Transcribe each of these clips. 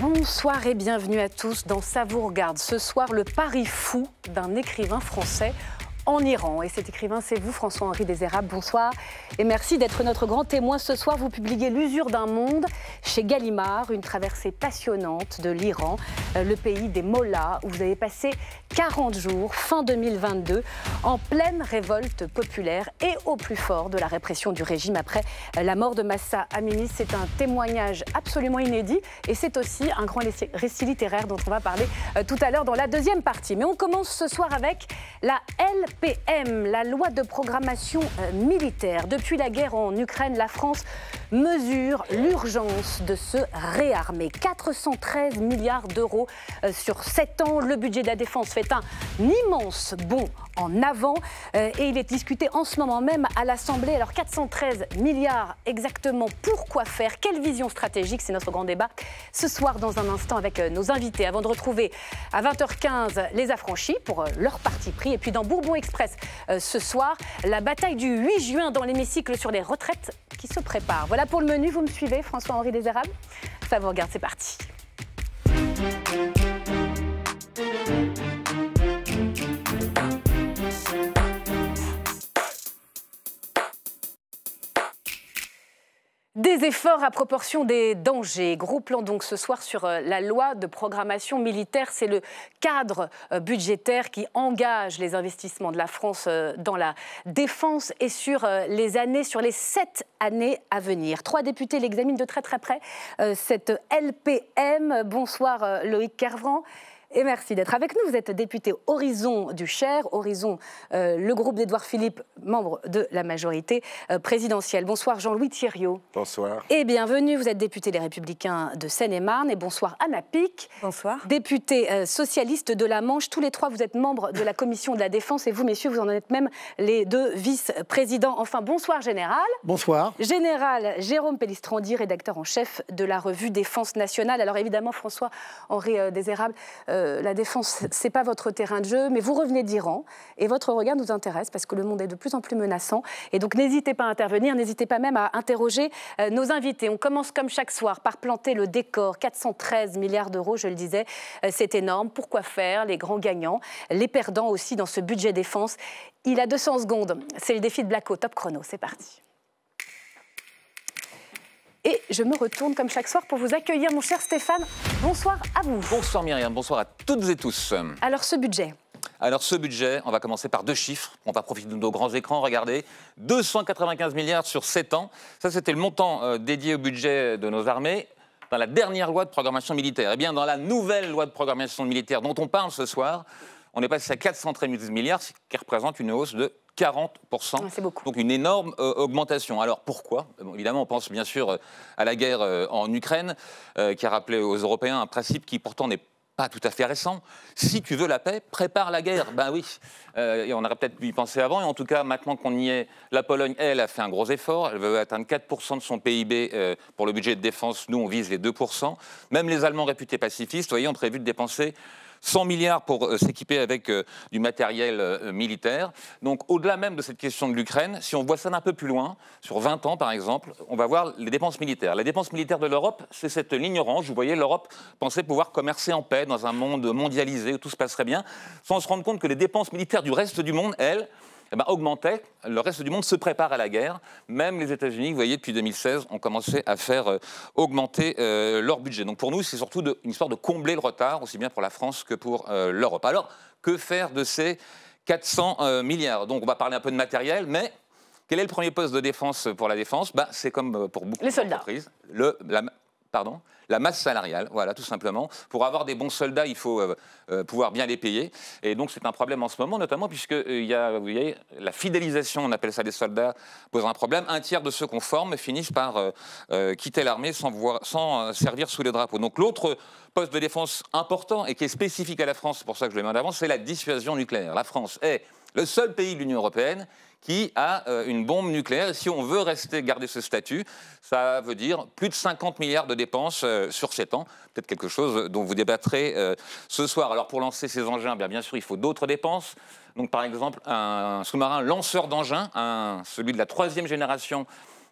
Bonsoir et bienvenue à tous dans Ça vous regarde. Ce soir, le pari fou d'un écrivain français en Iran. Et cet écrivain, c'est vous, François-Henri Désérable. Bonsoir et merci d'être notre grand témoin. Ce soir, vous publiez L'usure d'un monde chez Gallimard, une traversée passionnante de l'Iran, le pays des Mollahs, où vous avez passé 40 jours, fin 2022, en pleine révolte populaire et au plus fort de la répression du régime après la mort de Massa Amini. C'est un témoignage absolument inédit et c'est aussi un grand récit littéraire dont on va parler tout à l'heure dans la deuxième partie. Mais on commence ce soir avec la L PM, la loi de programmation euh, militaire. Depuis la guerre en Ukraine, la France mesure l'urgence de se réarmer. 413 milliards d'euros euh, sur 7 ans. Le budget de la défense fait un immense bond en avant euh, et il est discuté en ce moment même à l'Assemblée. Alors 413 milliards exactement, pourquoi faire Quelle vision stratégique C'est notre grand débat ce soir dans un instant avec nos invités. Avant de retrouver à 20h15 les affranchis pour leur parti pris et puis dans Bourbon Express euh, ce soir. La bataille du 8 juin dans l'hémicycle sur les retraites qui se prépare. Voilà pour le menu, vous me suivez, François-Henri Desarables. Ça vous regarde, c'est parti. Des efforts à proportion des dangers. Gros donc ce soir sur euh, la loi de programmation militaire. C'est le cadre euh, budgétaire qui engage les investissements de la France euh, dans la défense et sur les années, sur les sept années à venir. Trois députés l'examinent de très très près, cette LPM. Bonsoir Loïc Kervran. Et merci d'être avec nous. Vous êtes député Horizon du Cher, Horizon, euh, le groupe d'Edouard Philippe, membre de la majorité euh, présidentielle. Bonsoir Jean-Louis Thiriot. Bonsoir. Et bienvenue. Vous êtes député des Républicains de Seine-et-Marne. Et bonsoir Anna Pic. Bonsoir. Député euh, socialiste de la Manche. Tous les trois, vous êtes membres de la Commission de la Défense. Et vous, messieurs, vous en êtes même les deux vice-présidents. Enfin, bonsoir Général. Bonsoir. Général Jérôme Pellistrandi, rédacteur en chef de la revue Défense nationale. Alors évidemment, François-Henri Désérable. Euh, la défense, c'est pas votre terrain de jeu, mais vous revenez d'Iran et votre regard nous intéresse parce que le monde est de plus en plus menaçant. Et donc n'hésitez pas à intervenir, n'hésitez pas même à interroger euh, nos invités. On commence comme chaque soir par planter le décor. 413 milliards d'euros, je le disais, euh, c'est énorme. Pourquoi faire Les grands gagnants, les perdants aussi dans ce budget défense. Il a 200 secondes. C'est le défi de Blacko. Top chrono, c'est parti. Et je me retourne comme chaque soir pour vous accueillir, mon cher Stéphane. Bonsoir à vous. Bonsoir Myriam, bonsoir à toutes et tous. Alors ce budget alors ce budget, on va commencer par deux chiffres. On va profiter de nos grands écrans, regardez. 295 milliards sur 7 ans. Ça, c'était le montant euh, dédié au budget de nos armées dans la dernière loi de programmation militaire. Et eh bien, dans la nouvelle loi de programmation militaire dont on parle ce soir, on est passé à 413 milliards, ce qui représente une hausse de 40%. C'est beaucoup. Donc une énorme euh, augmentation. Alors pourquoi Évidemment, on pense bien sûr euh, à la guerre euh, en Ukraine, qui a rappelé aux Européens un principe qui pourtant n'est pas tout à fait récent. Si tu veux la paix, prépare la guerre. Ben oui, et on aurait peut-être pu y penser avant. Et en tout cas, maintenant qu'on y est, la Pologne, elle, a fait un gros effort. Elle veut atteindre 4% de son PIB pour le budget de défense. Nous, on vise les 2%. Même les Allemands réputés pacifistes, voyez, ont prévu de dépenser 100 milliards pour euh, s'équiper avec euh, du matériel euh, militaire. Donc au-delà même de cette question de l'Ukraine, si on voit ça d'un peu plus loin, sur 20 ans par exemple, on va voir les dépenses militaires. Les dépenses militaires de l'Europe, c'est cette ligne Vous voyez, l'Europe pensait pouvoir commercer en paix dans un monde mondialisé où tout se passerait bien, sans se rendre compte que les dépenses militaires du reste du monde, elles, eh ben, augmentait. Le reste du monde se prépare à la guerre. Même les États-Unis, vous voyez, depuis 2016, ont commencé à faire euh, augmenter euh, leur budget. Donc pour nous, c'est surtout une histoire de combler le retard, aussi bien pour la France que pour euh, l'Europe. Alors, que faire de ces 400 milliards Donc on va parler un peu de matériel, mais quel est le premier poste de défense pour la défense bah, C'est comme pour beaucoup d'entreprises, le, la, Pardon La masse salariale, voilà, tout simplement. Pour avoir des bons soldats, il faut euh, euh, pouvoir bien les payer. Et donc, c'est un problème en ce moment, notamment puisque euh, il y a, voyez, la fidélisation, on appelle ça des soldats, pose un problème. Un tiers de ceux qu'on forme finissent par quitter l'armée sans, sans servir sous les drapeaux. Donc, l'autre poste de défense important et qui est spécifique à la France, c'est pour ça que je le mets en avant, c'est la dissuasion nucléaire. La France est le seul pays de l'Union européenne qui a euh, une bombe nucléaire. si on veut rester, garder ce statut, ça veut dire plus de 50 milliards de dépenses euh, sur 7 ans. Peut-être quelque chose dont vous débattrez euh, ce soir. Alors pour lancer ces engins, bien, bien sûr, il faut d'autres dépenses. Donc par exemple, un sous-marin lanceur d'engins, celui de la troisième génération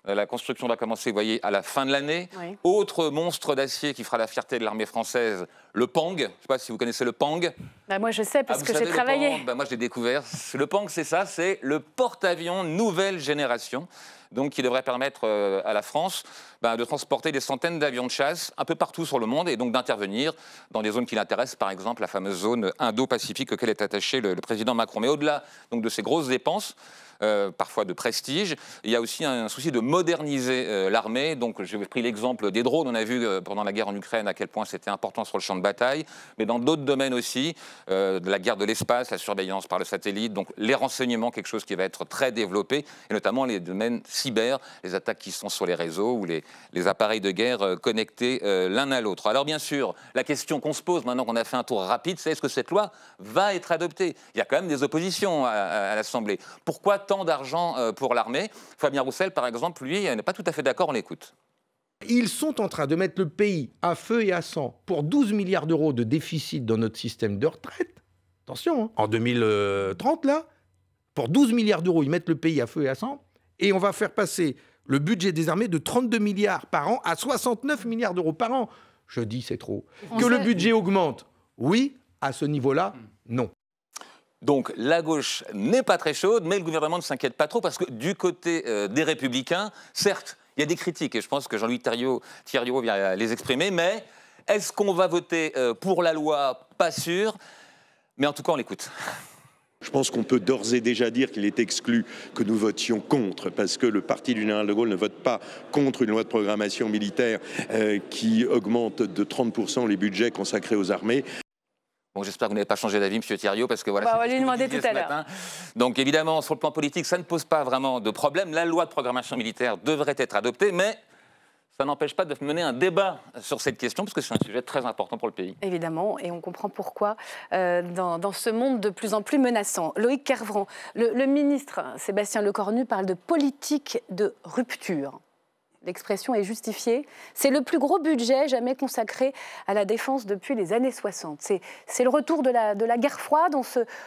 euh, la construction va commencer, vous voyez, à la fin de l'année. Autre monstre d'acier qui fera la fierté de l'armée française, le Pang. Je ne sais pas si vous connaissez le Pang. Bah, moi, je sais parce ah, que j'ai travaillé. Bah moi, je l'ai découvert. Le Pang, c'est ça, c'est le porte-avions nouvelle génération donc qui devrait permettre euh, à la France bah, de transporter des centaines d'avions de chasse un peu partout sur le monde et donc d'intervenir dans des zones qui l'intéressent, par exemple la fameuse zone Indo-Pacifique auquel est attaché le, président Macron. Mais au-delà donc de ces grosses dépenses, euh, parfois de prestige. Il y a aussi un, souci de moderniser euh, l'armée. Donc j'ai pris l'exemple des drones. On a vu euh, pendant la guerre en Ukraine à quel point c'était important sur le champ de bataille, mais dans d'autres domaines aussi, de la guerre de l'espace, la surveillance par le satellite, donc les renseignements, quelque chose qui va être très développé, et notamment les domaines cyber, les attaques qui sont sur les réseaux ou les, les appareils de guerre connectés l'un à l'autre. Alors bien sûr, la question qu'on se pose maintenant qu'on a fait un tour rapide, c'est est-ce que cette loi va être adoptée Il y a quand même des oppositions à l'Assemblée. Pourquoi tant d'argent euh, pour l'armée. Fabien Roussel, par exemple, lui, euh, n'est pas tout à fait d'accord, on l'écoute. Ils sont en train de mettre le pays à feu et à sang pour 12 milliards d'euros de déficit dans notre système de retraite. Attention, hein. en 2030, euh, là, pour 12 milliards d'euros, ils mettent le pays à feu et à sang. Et on va faire passer le budget des armées de 32 milliards par an à 69 milliards d'euros par an. Je dis c'est trop. que le budget augmente, oui, à ce niveau-là, non. Donc la gauche n'est pas très chaude, mais le gouvernement ne s'inquiète pas trop parce que du côté euh, des républicains, certes, il y a des critiques et je pense que Jean-Louis Thériault, vient les exprimer, mais est-ce qu'on va voter euh, pour la loi Pas sûr, mais en tout cas on l'écoute. Je pense qu'on peut d'ores et déjà dire qu'il est exclu que nous votions contre, parce que le parti du général de Gaulle ne vote pas contre une loi de programmation militaire euh, qui augmente de 30% les budgets consacrés aux armées j'espère que vous n'avez pas changé d'avis, Monsieur Thériault, parce que voilà. Bah, on va lui demander tout à l'heure. Donc, évidemment, sur le plan politique, ça ne pose pas vraiment de problème. La loi de programmation militaire devrait être adoptée, mais ça n'empêche pas de mener un débat sur cette question, parce que c'est un sujet très important pour le pays. Évidemment, et on comprend pourquoi euh, dans, ce monde de plus en plus menaçant. Loïc Kervran, le ministre Sébastien Lecornu parle de politique de rupture l'expression est justifiée. C'est le plus gros budget jamais consacré à la défense depuis les années 60. C'est le retour de la, guerre froide,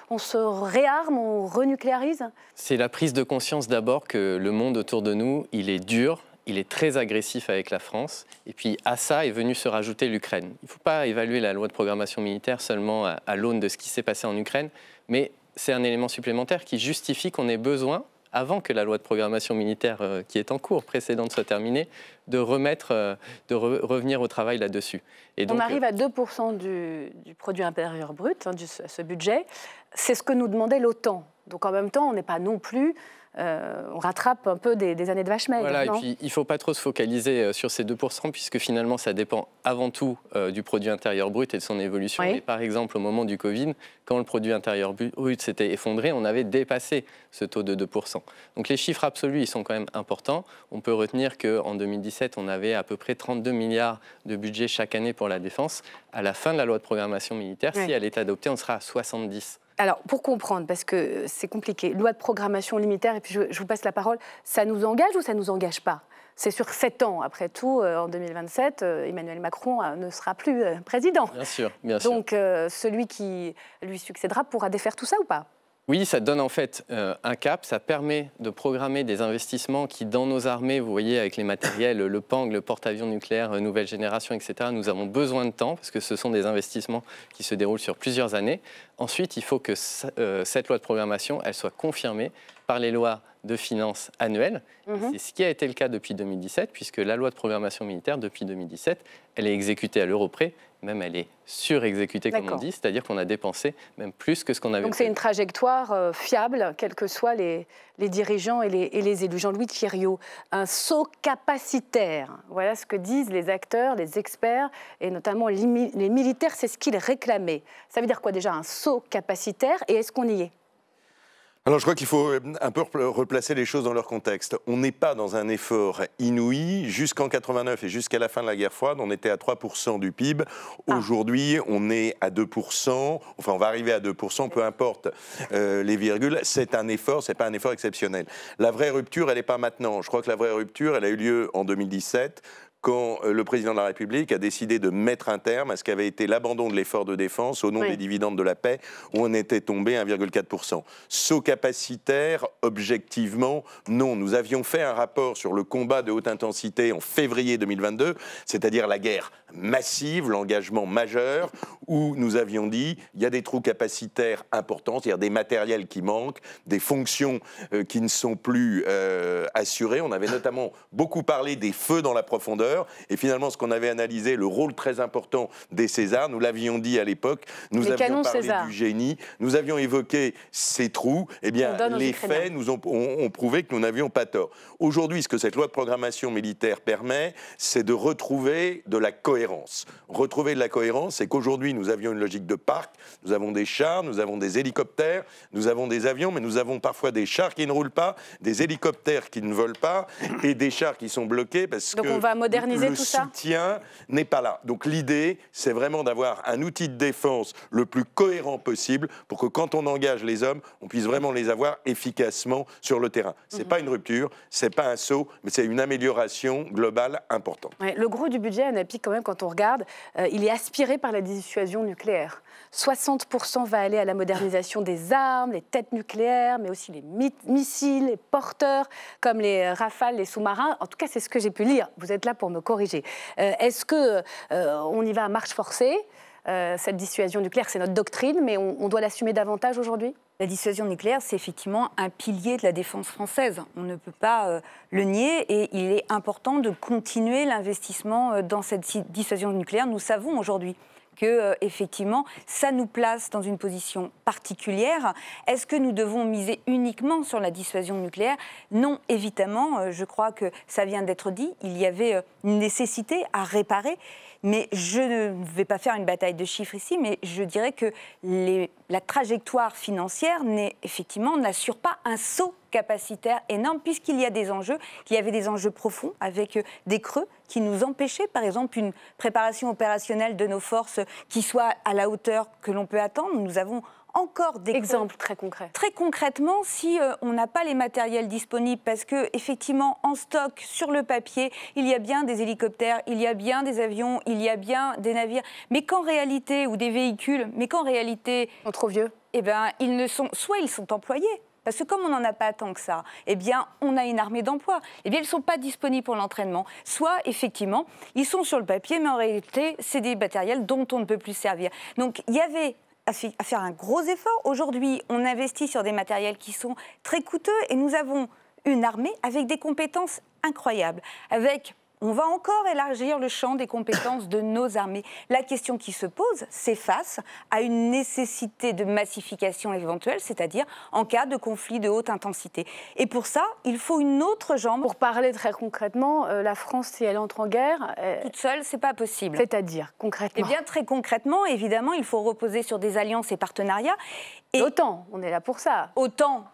on se, réarme, on renucléarise C'est la prise de conscience d'abord que le monde autour de nous, il est dur, il est très agressif avec la France. Et puis à ça est venue se rajouter l'Ukraine. Il ne faut pas évaluer la loi de programmation militaire seulement à l'aune de ce qui s'est passé en Ukraine, mais c'est un élément supplémentaire qui justifie qu'on ait besoin avant que la loi de programmation militaire euh, qui est en cours, précédente, soit terminée, de, remettre, euh, de revenir au travail là-dessus. On donc, arrive à 2% du, produit intérieur brut, hein, ce budget. C'est ce que nous demandait l'OTAN. Donc en même temps, on n'est pas non plus euh, on rattrape un peu des, années de vache maigre. il ne faut pas trop se focaliser euh, sur ces 2%, puisque finalement, ça dépend avant tout euh, du produit intérieur brut et de son évolution. par exemple, au moment du Covid, quand le produit intérieur brut s'était effondré, on avait dépassé ce taux de 2%. Donc les chiffres absolus, ils sont quand même importants. On peut retenir qu'en 2017, on avait à peu près 32 milliards de budget chaque année pour la défense. À la fin de la loi de programmation militaire, si elle est adoptée, on sera à 70 alors, pour comprendre, parce que c'est compliqué, loi de programmation limitaire, et puis je, vous passe la parole, ça nous engage ou ça ne nous engage pas c'est sur sept ans, après tout, euh, en 2027, euh, Emmanuel Macron euh, ne sera plus président. Bien sûr, bien sûr. Donc celui qui lui succédera pourra défaire tout ça ou pas oui, ça donne en fait euh, un cap, ça permet de programmer des investissements qui, dans nos armées, vous voyez, avec les matériels, le PANG, le porte-avions nucléaire, euh, nouvelle génération, etc., nous avons besoin de temps parce que ce sont des investissements qui se déroulent sur plusieurs années. Ensuite, il faut que euh, cette loi de programmation, elle soit confirmée par les lois de finances annuelles. Mhm. C'est ce qui a été le cas depuis 2017, puisque la loi de programmation militaire, depuis 2017, elle est exécutée à l'euro près, même elle est surexécutée, comme on dit, c'est-à-dire qu'on a dépensé même plus que ce qu'on avait. Donc c'est une trajectoire euh, fiable, quels que soient les, les dirigeants et les, et les élus. Jean-Louis Thiriot, un saut capacitaire, voilà ce que disent les acteurs, les experts, et notamment les militaires, c'est ce qu'ils réclamaient. Ça veut dire quoi déjà, un saut capacitaire, et est-ce qu'on y est alors je crois qu'il faut euh, un peu replacer les choses dans leur contexte. On n'est pas dans un effort inouï. Jusqu'en 89 et jusqu'à la fin de la guerre froide, on était à 3% du PIB. Ah. Aujourd'hui, on est à 2%. Enfin, on va arriver à 2%, peu importe euh, les virgules. C'est un effort, ce n'est pas un effort exceptionnel. La vraie rupture, elle n'est pas maintenant. Je crois que la vraie rupture, elle a eu lieu en 2017 quand euh, le président de la République a décidé de mettre un terme à ce qu'avait été l'abandon de l'effort de défense au nom des dividendes de la paix, où on était tombé à 1,4%. Saut capacitaire, objectivement, non. Nous avions fait un rapport sur le combat de haute intensité en février 2022, c'est-à-dire la guerre massive, l'engagement majeur, où nous avions dit il y a des trous capacitaires importants, c'est-à-dire des matériels qui manquent, des fonctions euh, qui ne sont plus euh, assurées. On avait notamment beaucoup parlé des feux dans la profondeur et finalement, ce qu'on avait analysé, le rôle très important des Césars, nous l'avions dit à l'époque, nous avions parlé du génie, nous avions évoqué ces trous. et eh bien, les faits nous ont, prouvé que nous n'avions pas tort. Aujourd'hui, ce que cette loi de programmation militaire permet, c'est de retrouver de la cohérence. Retrouver de la cohérence, c'est qu'aujourd'hui, nous avions une logique de parc, nous avons des chars, nous avons des hélicoptères, nous avons des avions, mais nous avons parfois des chars qui ne roulent pas, des hélicoptères qui ne volent pas et des chars qui sont bloqués parce que le soutien n'est pas là. Donc l'idée, c'est vraiment d'avoir un outil de défense le plus cohérent possible pour que quand on engage les hommes, on puisse vraiment les avoir efficacement sur le terrain. C'est mhm. pas une rupture, c'est pas un saut, mais c'est une amélioration globale importante. le gros du budget à NAPI, quand même, quand on regarde, euh, il est aspiré par la dissuasion nucléaire. 60% va aller à la modernisation des armes, les têtes nucléaires, mais aussi les missiles, les porteurs, comme les euh, rafales, les sous-marins. En tout cas, c'est ce que j'ai pu lire. Vous êtes là pour corriger. Euh, est-ce que euh, on y va à marche forcée euh, Cette dissuasion nucléaire, c'est notre doctrine, mais on, doit l'assumer davantage aujourd'hui la dissuasion nucléaire, c'est effectivement un pilier de la défense française. On ne peut pas le nier et il est important de continuer l'investissement dans cette dissuasion nucléaire. Nous savons aujourd'hui que euh, effectivement ça nous place dans une position particulière. Est-ce que nous devons miser uniquement sur la dissuasion nucléaire Non, évidemment, euh, je crois que ça vient d'être dit, il y avait euh, une nécessité à réparer, mais je ne vais pas faire une bataille de chiffres ici, mais je dirais que la trajectoire financière effectivement n'assure pas un saut capacitaire énorme puisqu'il y a des enjeux, qu'il y avait des enjeux profonds avec des creux qui nous empêchait, par exemple, une préparation opérationnelle de nos forces qui soit à la hauteur que l'on peut attendre. Nous avons encore des exemples très concrets. Très concrètement, si euh, on n'a pas les matériels disponibles, parce que effectivement en stock sur le papier, il y a bien des hélicoptères, il y a bien des avions, il y a bien des navires, mais qu'en réalité ou des véhicules, mais qu'en réalité, sont trop vieux. Eh ben, ils ne sont soit ils sont employés, parce que comme on n'en a pas tant que ça, eh bien, on a une armée d'emplois. Eh bien, ils ne sont pas disponibles pour l'entraînement. Soit, effectivement, ils sont sur le papier, mais en réalité, c'est des matériels dont on ne peut plus servir. Donc, il y avait à faire un gros effort. Aujourd'hui, on investit sur des matériels qui sont très coûteux et nous avons une armée avec des compétences incroyables, avec on va encore élargir le champ des compétences de nos armées. La question qui se pose, c'est face à une nécessité de massification éventuelle, c'est-à-dire en cas de conflit de haute intensité. Et pour ça, il faut une autre jambe. Pour parler très concrètement, euh, la France, si elle entre en guerre... Euh, Toute seule, c'est pas possible. C'est-à-dire, concrètement Et eh bien, très concrètement, évidemment, il faut reposer sur des alliances et partenariats. Et... autant on est là pour ça. Autant.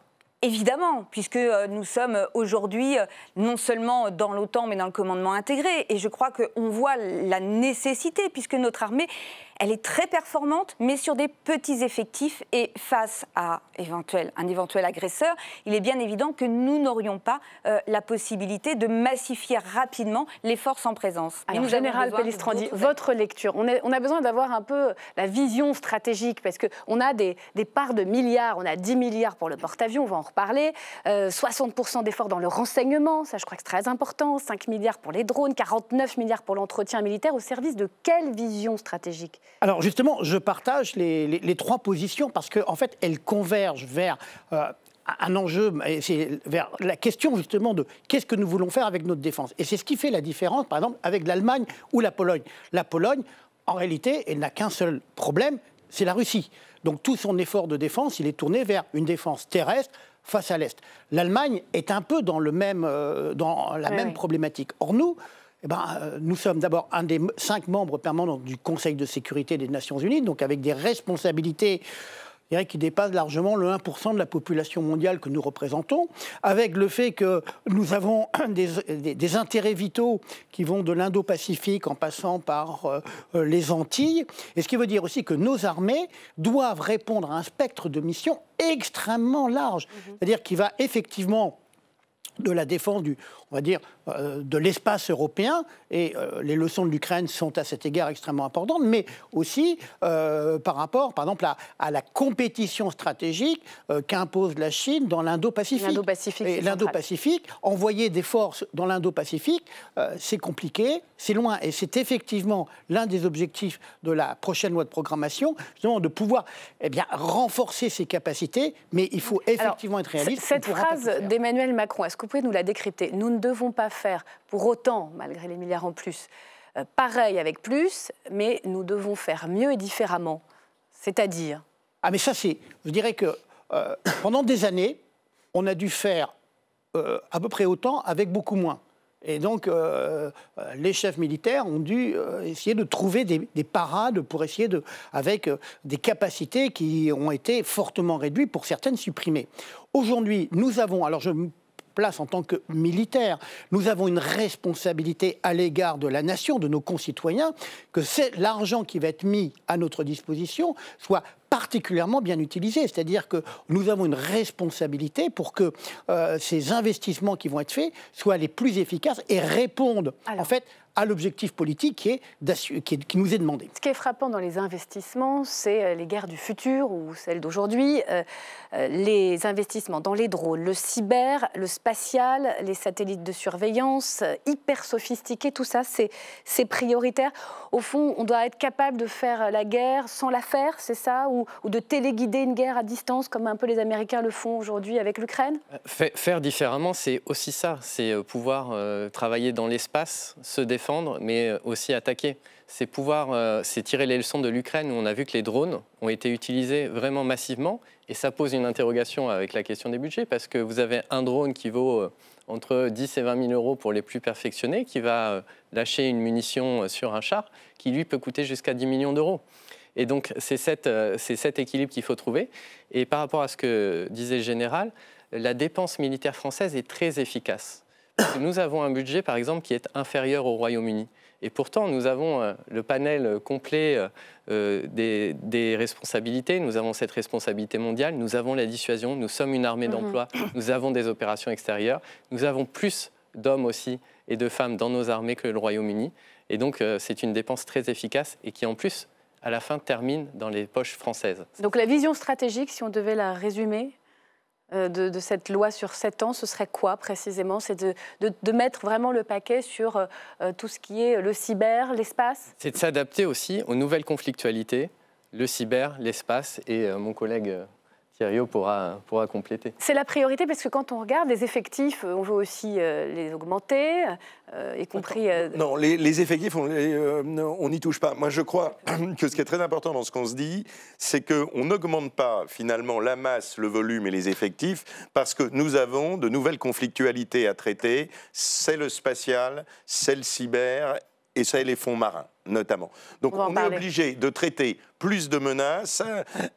Évidemment, puisque euh, nous sommes aujourd'hui euh, non seulement dans l'OTAN, mais dans le commandement intégré. Et je crois qu'on voit la nécessité, puisque notre armée elle est très performante, mais sur des petits effectifs et face à éventuel, un éventuel agresseur, il est bien évident que nous n'aurions pas euh, la possibilité de massifier rapidement les forces en présence. Alors, Général Pellistrandi, votre lecture. On, a besoin d'avoir un peu la vision stratégique parce qu'on a des, parts de milliards. On a 10 milliards pour le porte-avions, on va en reparler. 60% euh, d'efforts dans le renseignement, ça je crois que c'est très important. 5 milliards pour les drones, 49 milliards pour l'entretien militaire. Au service de quelle vision stratégique alors justement, je partage les, trois positions parce qu'en fait, elles convergent vers... Euh, un enjeu, vers la question justement de qu'est-ce que nous voulons faire avec notre défense. Et c'est ce qui fait la différence, par exemple, avec l'Allemagne ou la Pologne. La Pologne, en réalité, elle n'a qu'un seul problème, c'est la Russie. Donc tout son effort de défense, il est tourné vers une défense terrestre face à l'Est. L'Allemagne est un peu dans, euh, la même problématique. Or nous, eh ben, euh, nous sommes d'abord un des cinq membres permanents du Conseil de sécurité des Nations Unies, donc avec des responsabilités qui dépassent largement le 1% de la population mondiale que nous représentons, avec le fait que nous avons des, des, intérêts vitaux qui vont de l'Indo-Pacifique en passant par euh, euh, les Antilles, et ce qui veut dire aussi que nos armées doivent répondre à un spectre de missions extrêmement large, mmh c'est-à-dire qui va effectivement de la défense du, on va dire, euh, de l'espace européen et euh, les leçons de l'Ukraine sont à cet égard extrêmement importantes, mais aussi euh, par rapport, par exemple, à, à la compétition stratégique qu'impose la Chine dans l'Indo-Pacifique. L'Indo-Pacifique, l'Indo-Pacifique, envoyer des forces dans l'Indo-Pacifique, c'est compliqué, c'est loin, et c'est effectivement l'un des objectifs de la prochaine loi de programmation, justement de pouvoir, eh bien, renforcer ses capacités, mais il faut effectivement être réaliste. Cette phrase d'Emmanuel Macron, est-ce que vous pouvez nous la décrypter Nous ne devons pas faire pour autant, malgré les milliards en plus, euh, pareil avec plus, mais nous devons faire mieux et différemment. C'est-à-dire Ah mais ça c'est, je dirais que euh, pendant des années, on a dû faire euh, à peu près autant avec beaucoup moins. Et donc, les chefs militaires ont dû essayer de trouver des, parades pour essayer de, avec des capacités qui ont été fortement réduites, pour certaines supprimées. Aujourd'hui, nous avons, alors je place en tant que militaire, Nous avons une responsabilité à l'égard de la nation, de nos concitoyens, que c'est l'argent qui va être mis à notre disposition soit particulièrement bien utilisé. C'est-à-dire que nous avons une responsabilité pour que euh, ces investissements qui vont être faits soient les plus efficaces et répondent en fait à l'objectif politique qui, est qui, nous est demandé. Ce qui est frappant dans les investissements, c'est euh, les guerres du futur ou celles d'aujourd'hui, euh, euh, les investissements dans les drones, le cyber, le spatial, les satellites de surveillance, hyper sophistiqués, tout ça, c'est prioritaire. Au fond, on doit être capable de faire la guerre sans la faire, c'est ça ou, de téléguider une guerre à distance, comme un peu les Américains le font aujourd'hui avec l'Ukraine Faire différemment, c'est aussi ça, c'est pouvoir travailler dans l'espace, se défendre mais euh, aussi attaquer. C'est pouvoir, euh, c'est tirer les leçons de l'Ukraine où on a vu que les drones ont été utilisés vraiment massivement, et ça pose une interrogation avec la question des budgets, parce que vous avez un drone qui vaut euh, entre 10 et 20 000 euros pour les plus perfectionnés, qui va lâcher une munition sur un char, qui lui peut coûter jusqu'à 10 millions d'euros. Et donc c'est cet équilibre qu'il faut trouver. Et par rapport à ce que disait le général, la dépense militaire française est très efficace nous avons un budget, par exemple, qui est inférieur au Royaume-Uni. Et pourtant, nous avons euh, le panel euh, complet euh, des, responsabilités. Nous avons cette responsabilité mondiale. Nous avons la dissuasion. Nous sommes une armée mhm. d'emploi. Nous avons des opérations extérieures. Nous avons plus d'hommes aussi et de femmes dans nos armées que le Royaume-Uni. Et donc, c'est une dépense très efficace et qui, en plus, à la fin, termine dans les poches françaises. Donc, la vision stratégique, si on devait la résumer, euh, de, cette loi sur 7 ans, ce serait quoi précisément C'est de, mettre vraiment le paquet sur euh, euh, tout ce qui est le cyber, l'espace C'est de s'adapter aussi aux nouvelles conflictualités, le cyber, l'espace, et mon collègue Thierry pourra, pourra compléter. C'est la priorité parce que quand on regarde les effectifs, euh, on veut aussi euh, les augmenter, euh, y compris. Non, les, effectifs, on n'y touche pas. Moi, je crois que ce qui est très important dans ce qu'on se dit, c'est qu'on n'augmente pas finalement la masse, le volume et les effectifs parce que nous avons de nouvelles conflictualités à traiter. C'est le spatial, c'est le cyber et c'est les fonds marins notamment. Donc on, est obligé de traiter plus de menaces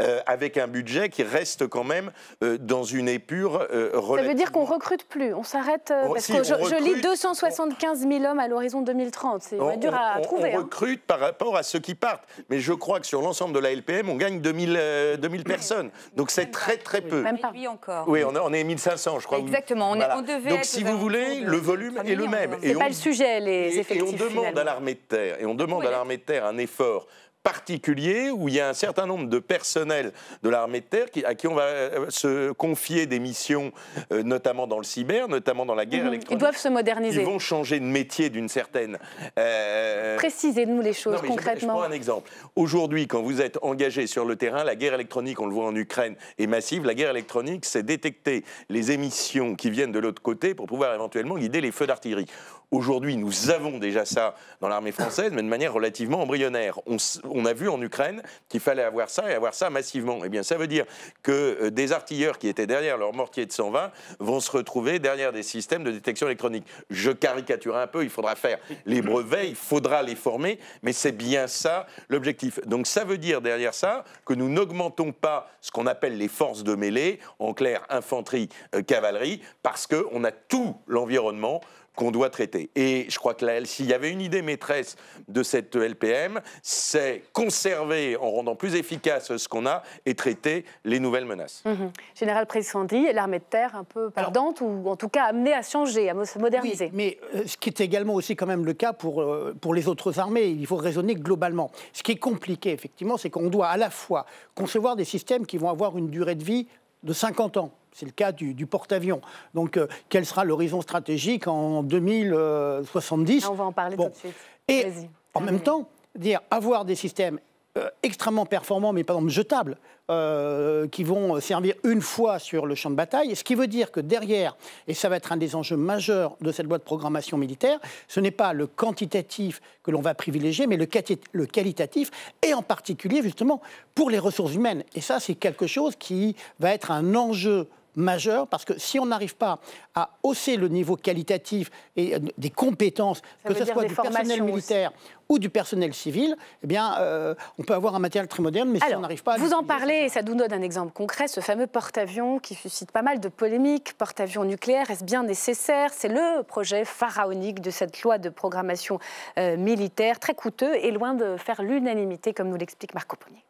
euh, avec un budget qui reste quand même euh, dans une épure euh, Ça veut dire qu'on recrute plus, on s'arrête... Euh, parce que je, lis 275 000 hommes à l'horizon 2030, c'est dur à, trouver. On hein. recrute par rapport à ceux qui partent. Mais je crois que sur l'ensemble de la LPM, on gagne 2000, 2000 personnes. Donc c'est très très peu. Même pas. encore. Oui, on, on est 1500, je crois. Exactement, on, devait Donc si vous voulez, le volume est le même. Hein. C'est pas le sujet, les effectifs. Et on demande à l'armée de terre, et on demande de l'armée de terre un effort particulier où il y a un certain nombre de personnels de l'armée de terre qui, à qui on va euh, se confier des missions, euh, notamment dans le cyber, notamment dans la guerre mhm. électronique. Ils doivent se moderniser. Ils vont changer de métier d'une certaine. Euh, Précisez-nous les choses concrètement. Je, prends un exemple. Aujourd'hui, quand vous êtes engagé sur le terrain, la guerre électronique, on le voit en Ukraine, est massive. La guerre électronique, c'est détecter les émissions qui viennent de l'autre côté pour pouvoir éventuellement guider les feux d'artillerie. Aujourd'hui, nous avons déjà ça dans l'armée française, mais de manière relativement embryonnaire. On, on a vu en Ukraine qu'il fallait avoir ça et avoir ça massivement. Eh bien, ça veut dire que euh, des artilleurs qui étaient derrière leur mortier de 120 vont se retrouver derrière des systèmes de détection électronique. Je caricature un peu, il faudra faire les brevets, il faudra les former, mais c'est bien ça l'objectif. Donc ça veut dire derrière ça que nous n'augmentons pas ce qu'on appelle les forces de mêlée, en clair infanterie, euh, cavalerie, parce qu'on a tout l'environnement qu'on doit traiter. Et je crois que là, s'il y avait une idée maîtresse de cette LPM, c'est conserver en rendant plus efficace ce qu'on a et traiter les nouvelles menaces. Mhm. Général Pressandi, l'armée de terre un peu perdante ou en tout cas amenée à changer, à se moderniser. mais euh, ce qui est également aussi quand même le cas pour, euh, pour les autres armées, il faut raisonner globalement. Ce qui est compliqué effectivement, c'est qu'on doit à la fois concevoir des systèmes qui vont avoir une durée de vie de 50 ans c'est le cas du, porte-avions. Donc, euh, quel sera l'horizon stratégique en 2070 ah, On va en parler tout de suite. Et en même temps, dire avoir des systèmes euh, extrêmement performants, mais par exemple jetables, euh, qui vont servir une fois sur le champ de bataille. Ce qui veut dire que derrière, et ça va être un des enjeux majeurs de cette loi de programmation militaire, ce n'est pas le quantitatif que l'on va privilégier, mais le, qualitatif, et en particulier justement pour les ressources humaines. Et ça, c'est quelque chose qui va être un enjeu majeur parce que si on n'arrive pas à hausser le niveau qualitatif et euh, des compétences, que ce soit du personnel militaire ou du personnel civil, eh bien, euh, on peut avoir un matériel très moderne, mais si on n'arrive pas à... Vous en parlez, ça nous donne un exemple concret, ce fameux porte-avions qui suscite pas mal de polémiques. Porte-avions nucléaires, est-ce bien nécessaire C'est le projet pharaonique de cette loi de programmation euh, militaire, très coûteux et loin de faire l'unanimité, comme nous l'explique Marco Pognier.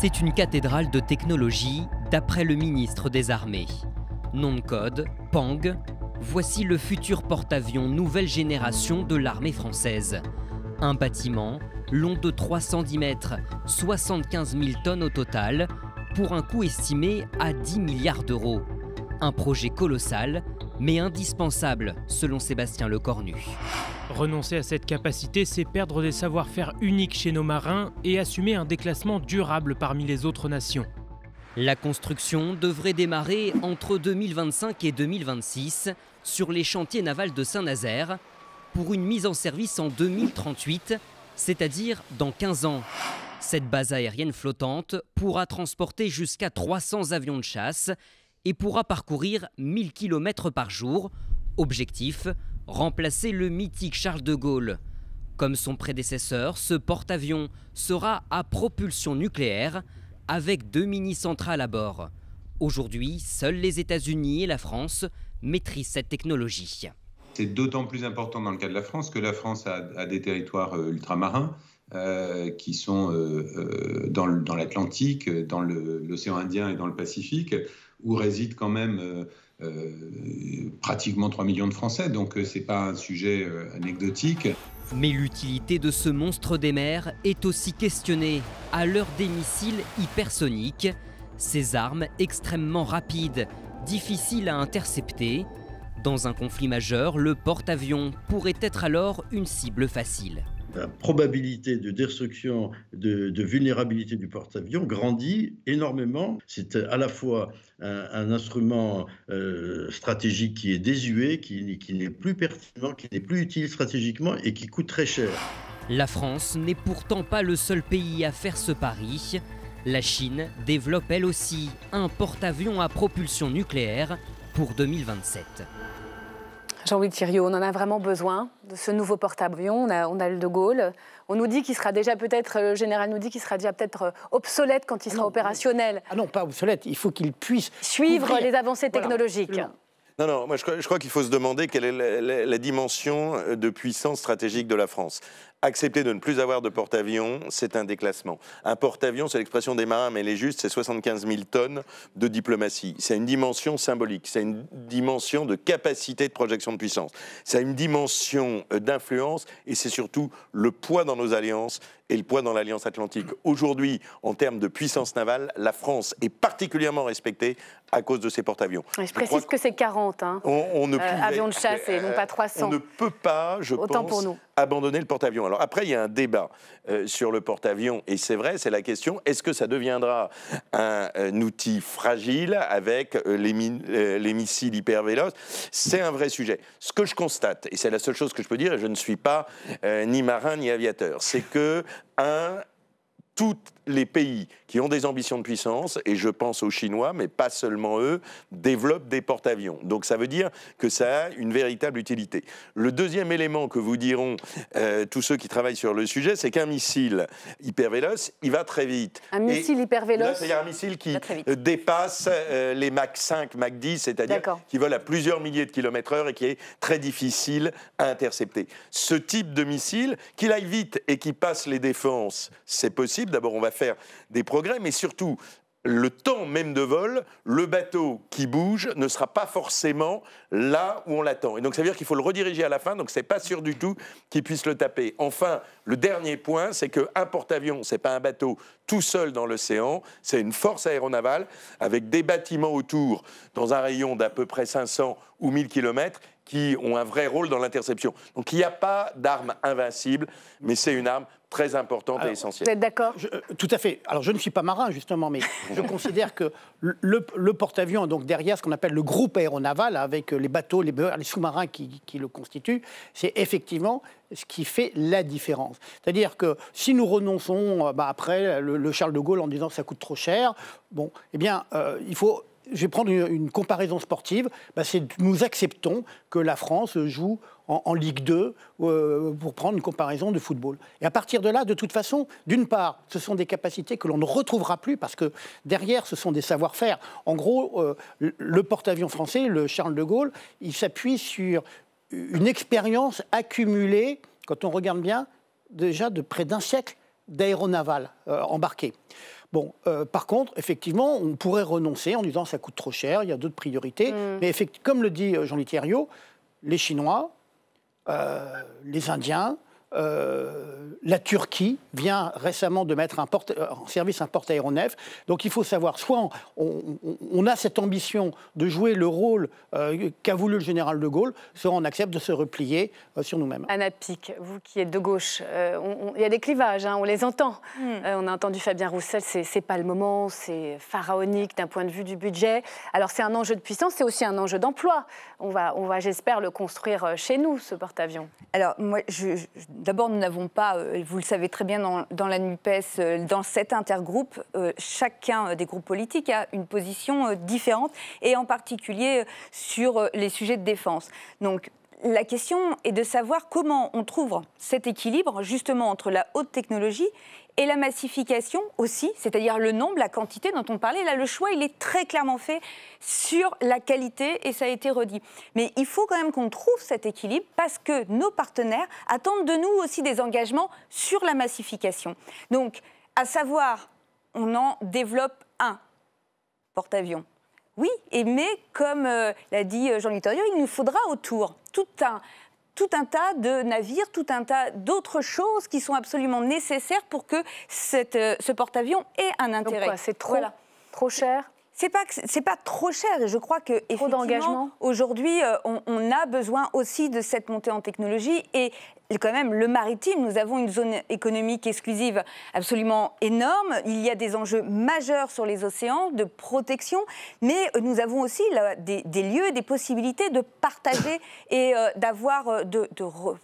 C'est une cathédrale de technologie, d'après le ministre des Armées. Nom de code, Pang, voici le futur porte-avions nouvelle génération de l'armée française. Un bâtiment, long de 310 mètres, 75 000 tonnes au total, pour un coût estimé à 10 milliards d'euros. Un projet colossal, mais indispensable, selon Sébastien Lecornu. Renoncer à cette capacité, c'est perdre des savoir-faire uniques chez nos marins et assumer un déclassement durable parmi les autres nations. La construction devrait démarrer entre 2025 et 2026 sur les chantiers navals de Saint-Nazaire pour une mise en service en 2038, c'est-à-dire dans 15 ans. Cette base aérienne flottante pourra transporter jusqu'à 300 avions de chasse et pourra parcourir 1000 km par jour. Objectif remplacer le mythique Charles de Gaulle. Comme son prédécesseur, ce porte-avions sera à propulsion nucléaire avec deux mini-centrales à bord. Aujourd'hui, seuls les États-Unis et la France maîtrisent cette technologie. C'est d'autant plus important dans le cas de la France que la France a, des territoires euh, ultramarins euh, qui sont euh, dans l'Atlantique, dans l'océan Indien et dans le Pacifique où résident quand même euh, euh, pratiquement 3 millions de Français, donc euh, ce n'est pas un sujet anecdotique. Mais l'utilité de ce monstre des mers est aussi questionnée à l'heure des missiles hypersoniques, ces armes extrêmement rapides, difficiles à intercepter. Dans un conflit majeur, le porte-avions pourrait être alors une cible facile la probabilité de destruction, de, vulnérabilité du porte-avions grandit énormément. C'est à la fois un, instrument euh, stratégique qui est désuet, qui, qui n'est plus pertinent, qui n'est plus utile stratégiquement et qui coûte très cher. La France n'est pourtant pas le seul pays à faire ce pari. La Chine développe elle aussi un porte-avions à propulsion nucléaire pour 2027. Jean-Louis Thiriot, on en a vraiment besoin de ce nouveau porte-avions. On a, le De Gaulle. On nous dit qu'il sera déjà peut-être, le euh, général nous dit qu'il sera déjà peut-être euh, obsolète quand il sera opérationnel. Ah non, pas obsolète. Il faut qu'il puisse suivre les avancées technologiques. Non, non, moi je crois, qu'il faut se demander quelle est la, dimension euh, de puissance stratégique de la France. Accepter de ne plus avoir de porte-avions, c'est un déclassement. Un porte-avions, c'est l'expression des marins, mais elle est juste, c'est 75 000 tonnes de diplomatie. C'est une dimension symbolique, c'est une dimension de capacité de projection de puissance, c'est une dimension euh, d'influence et c'est surtout le poids dans nos alliances et le poids dans l'Alliance Atlantique. Aujourd'hui, en termes de puissance navale, la France est particulièrement respectée à cause de ses porte-avions. je, précise que, c'est 40 hein. on, ne euh, avions de chasse et euh, non pas 300. On ne peut pas, je Autant pour nous abandonner le porte-avions. Alors après, il y a un débat euh, sur le porte-avions, et c'est vrai, c'est la question, est-ce que ça deviendra un, euh, outil fragile avec euh, les, les missiles hypervéloces C'est un vrai sujet. Ce que je constate, et c'est la seule chose que je peux dire, et je ne suis pas ni marin ni aviateur, c'est que, un, tous les pays qui ont des ambitions de puissance, et je pense aux Chinois, mais pas seulement eux, développent des porte-avions. Donc ça veut dire que ça a une véritable utilité. Le deuxième élément que vous diront euh, tous ceux qui travaillent sur le sujet, c'est qu'un missile hypervéloce, il va très vite. Un missile hypervéloce C'est-à-dire un missile qui dépasse euh, les Mach 5, Mach 10, c'est-à-dire qui vole à plusieurs milliers de kilomètres heure et qui est très difficile à intercepter. Ce type de missile, qu'il aille vite et qui passe les défenses, c'est possible D'abord, on va faire des progrès, mais surtout, le temps même de vol, le bateau qui bouge ne sera pas forcément là où on l'attend. Et donc ça veut dire qu'il faut le rediriger à la fin, donc n'est pas sûr du tout qu'il puisse le taper. Enfin, le dernier point, c'est qu'un porte-avions, c'est pas un bateau tout seul dans l'océan, c'est une force aéronavale avec des bâtiments autour dans un rayon d'à peu près 500 ou 1000 km qui ont un vrai rôle dans l'interception. Donc il n'y a pas d'arme invincible, mais c'est une arme très importante et essentielle. Vous êtes d'accord euh, Tout à fait. Alors je ne suis pas marin justement, mais je considère que le, porte-avions, donc derrière ce qu'on appelle le groupe aéronaval, avec euh, les bateaux, les, sous-marins qui, le constituent, c'est effectivement ce qui fait la différence. C'est-à-dire que si nous renonçons, euh, bah, après le, Charles de Gaulle en disant que ça coûte trop cher, bon, eh bien, il faut je vais prendre une, comparaison sportive, bah, nous acceptons que la France joue en, Ligue 2 euh, pour prendre une comparaison de football. Et à partir de là, de toute façon, d'une part, ce sont des capacités que l'on ne retrouvera plus parce que derrière, ce sont des savoir-faire. En gros, euh, le porte-avions français, le Charles de Gaulle, il s'appuie sur une expérience accumulée, quand on regarde bien, déjà de près d'un siècle d'aéronaval euh, embarqué. Bon, euh, par contre, effectivement, on pourrait renoncer en disant ça coûte trop cher, il y a d'autres priorités. Mm. Mais comme le dit euh, Jean-Luc les Chinois, euh, les Indiens, euh, la Turquie vient récemment de mettre euh, en service un porte-aéronef. Donc il faut savoir, soit on, a cette ambition de jouer le rôle euh, qu'a voulu le général de Gaulle, soit on accepte de se replier sur nous-mêmes. Anna Pic, vous qui êtes de gauche, il y a des clivages, hein, on les entend. Hmm. on a entendu Fabien Roussel, c'est pas le moment, c'est pharaonique d'un point de vue du budget. Alors c'est un enjeu de puissance, c'est aussi un enjeu d'emploi. On va, on va j'espère, le construire chez nous, ce porte-avions. Alors moi, je d'abord, nous n'avons pas, euh, vous le savez très bien dans, la NUPES, euh, dans cet intergroupe, euh, chacun des groupes politiques a une position différente, et en particulier sur les sujets de défense. Donc, la question est de savoir comment on trouve cet équilibre justement entre la haute technologie et la massification aussi, c'est-à-dire le nombre, la quantité dont on parlait. Là, le choix, il est très clairement fait sur la qualité et ça a été redit. Mais il faut quand même qu'on trouve cet équilibre parce que nos partenaires attendent de nous aussi des engagements sur la massification. Donc, à savoir, on en développe un porte-avions. Oui, mais comme euh, l'a dit euh, Jean-Luc il nous faudra autour tout un tout un tas de navires, tout un tas d'autres choses qui sont absolument nécessaires pour que euh, ce porte-avions ait un intérêt. C'est trop, trop cher c'est pas c'est pas trop cher et je crois que aujourd'hui euh, on, on, a besoin aussi de cette montée en technologie et quand même le maritime. Nous avons une zone économique exclusive absolument énorme. Il y a des enjeux majeurs sur les océans de protection, mais nous avons aussi des, lieux, des possibilités de partager et euh, d'avoir, euh, de,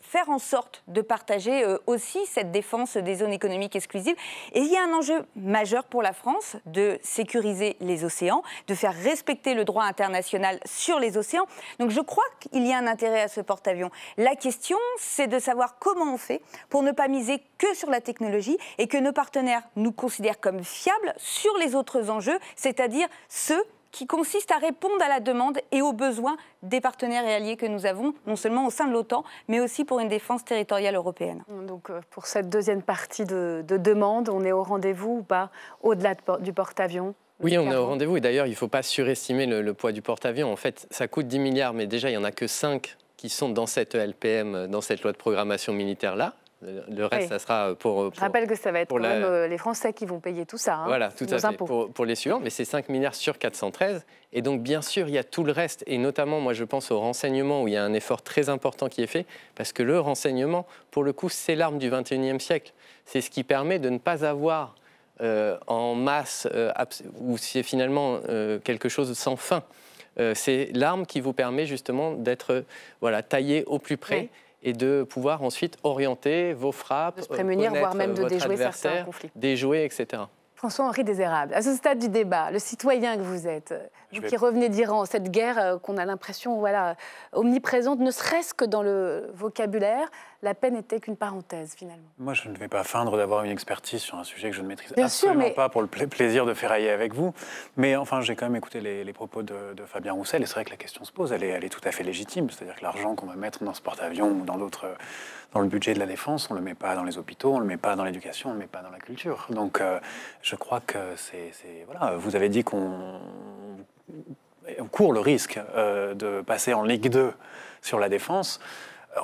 faire en sorte de partager euh, aussi cette défense des zones économiques exclusives. Et il y a un enjeu majeur pour la France de sécuriser les océans, de faire respecter le droit international sur les océans. Donc je crois qu'il y a un intérêt à ce porte-avions. La question, c'est de savoir savoir comment on fait pour ne pas miser que sur la technologie et que nos partenaires nous considèrent comme fiables sur les autres enjeux, c'est-à-dire ceux qui consistent à répondre à la demande et aux besoins des partenaires et alliés que nous avons, non seulement au sein de l'OTAN, mais aussi pour une défense territoriale européenne. Donc euh, pour cette deuxième partie de, demande, on est au rendez-vous ou pas au-delà du porte-avions oui, on est au rendez-vous. Et d'ailleurs, il ne faut pas surestimer le, poids du porte-avions. En fait, ça coûte 10 milliards, mais déjà, il n'y en a que 5 qui sont dans cette LPM, dans cette loi de programmation militaire-là. Le reste, ça sera euh, pour, euh, Je rappelle que ça va être pour même euh, les Français qui vont payer tout ça. Hein, voilà, tout à fait. Pour, les suivants, mais c'est 5 milliards sur 413. Et donc, bien sûr, il y a tout le reste. Et notamment, moi, je pense au renseignement où il y a un effort très important qui est fait. Parce que le renseignement, pour le coup, c'est l'arme du 21e siècle. C'est ce qui permet de ne pas avoir en masse, ou c'est finalement quelque chose sans fin. Euh, c'est l'arme qui vous permet justement d'être voilà, taillé au plus près. Et de pouvoir ensuite orienter vos frappes, de se prémunir, voire même de déjouer certains Déjouer, etc. François-Henri Désérable, à ce stade du débat, le citoyen que vous êtes, vous qui revenez d'Iran, cette guerre euh, qu'on a l'impression voilà, omniprésente, ne serait-ce que dans le vocabulaire, la peine était qu'une parenthèse finalement. Moi, je ne vais pas feindre d'avoir une expertise sur un sujet que je ne maîtrise absolument pas pour le plaisir de ferrailler avec vous. Mais enfin, j'ai quand même écouté les, propos de, Fabien Roussel et c'est vrai que la question se pose, elle est, tout à fait légitime. C'est-à-dire que l'argent qu'on va mettre dans ce porte-avions ou dans dans le budget de la défense, on ne le met pas dans les hôpitaux, on ne le met pas dans l'éducation, on ne le met pas dans la culture. Donc, euh, je crois que c'est, voilà. Vous avez dit qu'on court le risque euh, de passer en Ligue 2 sur la défense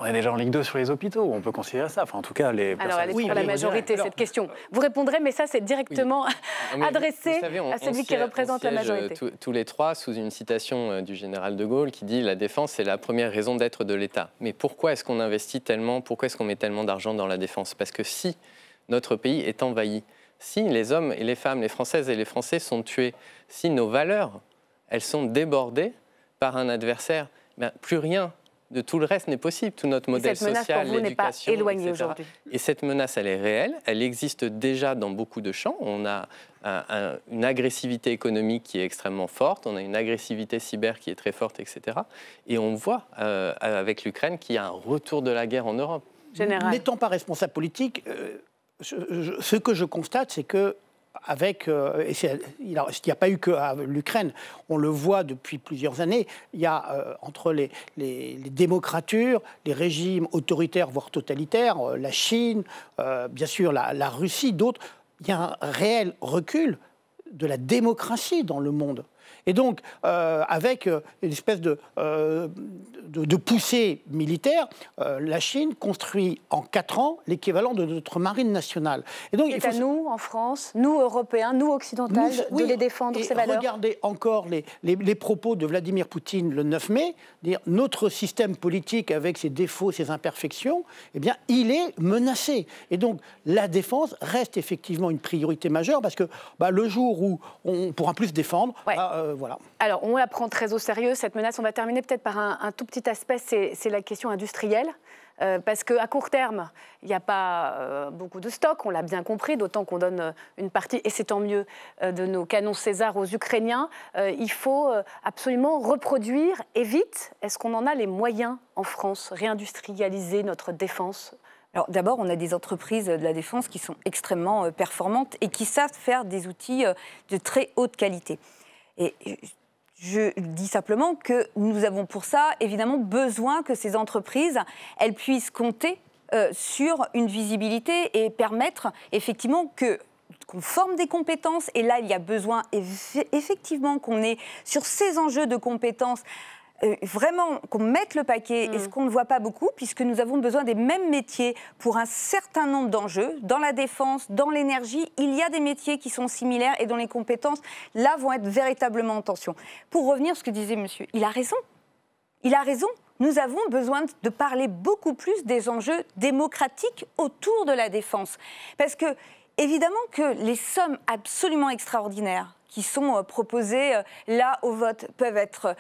on est déjà en Ligue 2 sur les hôpitaux, on peut considérer ça. Enfin, en tout cas, les. Alors, elle oui, la majorité, cette question. Vous répondrez, mais ça, c'est directement adressé à celui qui représente la euh, majorité. Tous, tous les trois, sous une citation euh, du général de Gaulle qui dit La défense, c'est la première raison d'être de l'État. Mais pourquoi est-ce qu'on investit tellement Pourquoi est-ce qu'on met tellement d'argent dans la défense Parce que si notre pays est envahi, si les hommes et les femmes, les Françaises et les Français sont tués, si nos valeurs, elles sont débordées par un adversaire, ben, plus rien de tout le reste n'est possible, tout notre modèle social, l'éducation, Et cette menace, elle est réelle, elle existe déjà dans beaucoup de champs. On a une agressivité économique qui est extrêmement forte, on a une agressivité cyber qui est très forte, etc. Et on voit euh, avec l'Ukraine qu'il y a un retour de la guerre en Europe. N'étant pas responsable politique, euh, ce que je constate, c'est que avec, euh, il n'y a, pas eu que l'Ukraine, on le voit depuis plusieurs années, il y a euh, entre les, les, les, démocratures, les régimes autoritaires, voire totalitaires, euh, la Chine, bien sûr la Russie, d'autres, il y a un réel recul de la démocratie dans le monde. Et donc, euh, avec euh, une espèce euh, de, de, poussée militaire, la Chine construit en 4 ans l'équivalent de notre marine nationale. Et donc, C'est à nous, en France, nous, Européens, nous, Occidentaux, de les défendre, ces valeurs. Regardez encore les, les, propos de Vladimir Poutine le 9 mai, dire notre système politique avec ses défauts, ses imperfections, eh bien, il est menacé. Et donc, la défense reste effectivement une priorité majeure parce que bah, le jour où on pourra plus défendre, bah, euh, alors, on la prend très au sérieux, cette menace. On va terminer peut-être par un, tout petit aspect, c'est la question industrielle. Euh, parce qu'à court terme, il n'y a pas euh, beaucoup de stocks, on l'a bien compris, d'autant qu'on donne une partie, et c'est tant mieux, de nos canons César aux Ukrainiens. il faut absolument reproduire et vite. Est-ce qu'on en a les moyens en France, réindustrialiser notre défense alors d'abord, on a des entreprises de la défense qui sont extrêmement performantes et qui savent faire des outils de très haute qualité. Et je dis simplement que nous avons pour ça, évidemment, besoin que ces entreprises, elles puissent compter euh, sur une visibilité et permettre, effectivement, que qu'on forme des compétences. Et là, il y a besoin effectivement qu'on ait sur ces enjeux de compétences euh, vraiment qu'on mette le paquet est et ce mm. qu'on ne voit pas beaucoup, puisque nous avons besoin des mêmes métiers pour un certain nombre d'enjeux. Dans la défense, dans l'énergie, il y a des métiers qui sont similaires et dont les compétences, là, vont être véritablement en tension. Pour revenir à ce que disait monsieur, il a raison. Il a raison nous avons besoin de parler beaucoup plus des enjeux démocratiques autour de la défense. Parce que, évidemment, que les sommes absolument extraordinaires qui sont euh, proposées euh, là au vote peuvent être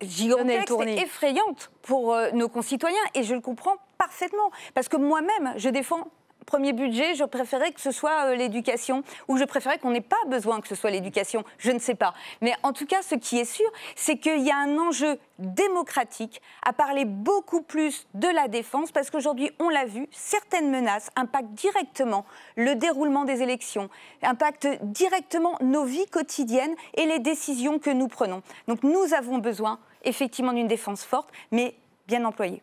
gigantesque effrayante pour euh, nos concitoyens. Et je le comprends parfaitement. Parce que moi-même, je défends premier budget, je préférais que ce soit euh, l'éducation, ou je préférais qu'on n'ait pas besoin que ce soit l'éducation, je ne sais pas. Mais en tout cas, ce qui est sûr, c'est qu'il y a un enjeu démocratique à parler beaucoup plus de la défense, parce qu'aujourd'hui, on l'a vu, certaines menaces impactent directement le déroulement des élections, impactent directement nos vies quotidiennes et les décisions que nous prenons. Donc nous avons besoin effectivement d'une défense forte, mais bien employée.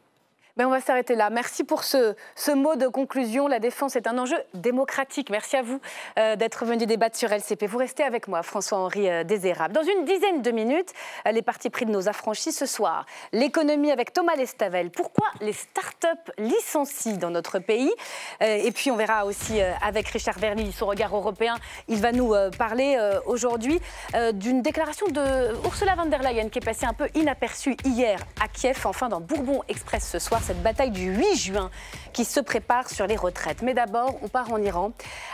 Ben, on va s'arrêter là. Merci pour ce, ce, mot de conclusion. La défense est un enjeu démocratique. Merci à vous euh, d'être venu débattre sur LCP. Vous restez avec moi, François-Henri euh, Désérable. Dans une dizaine de minutes, euh, les partis pris de nos affranchis ce soir. L'économie avec Thomas Lestavel. Pourquoi les start-up licencient dans notre pays Et puis on verra aussi avec Richard Verny, son regard européen. Il va nous parler aujourd'hui d'une déclaration de Ursula von der Leyen qui est passée un peu inaperçue hier à Kiev, enfin dans Bourbon Express ce soir cette bataille du 8 juin qui se prépare sur les retraites. Mais d'abord, on part en Iran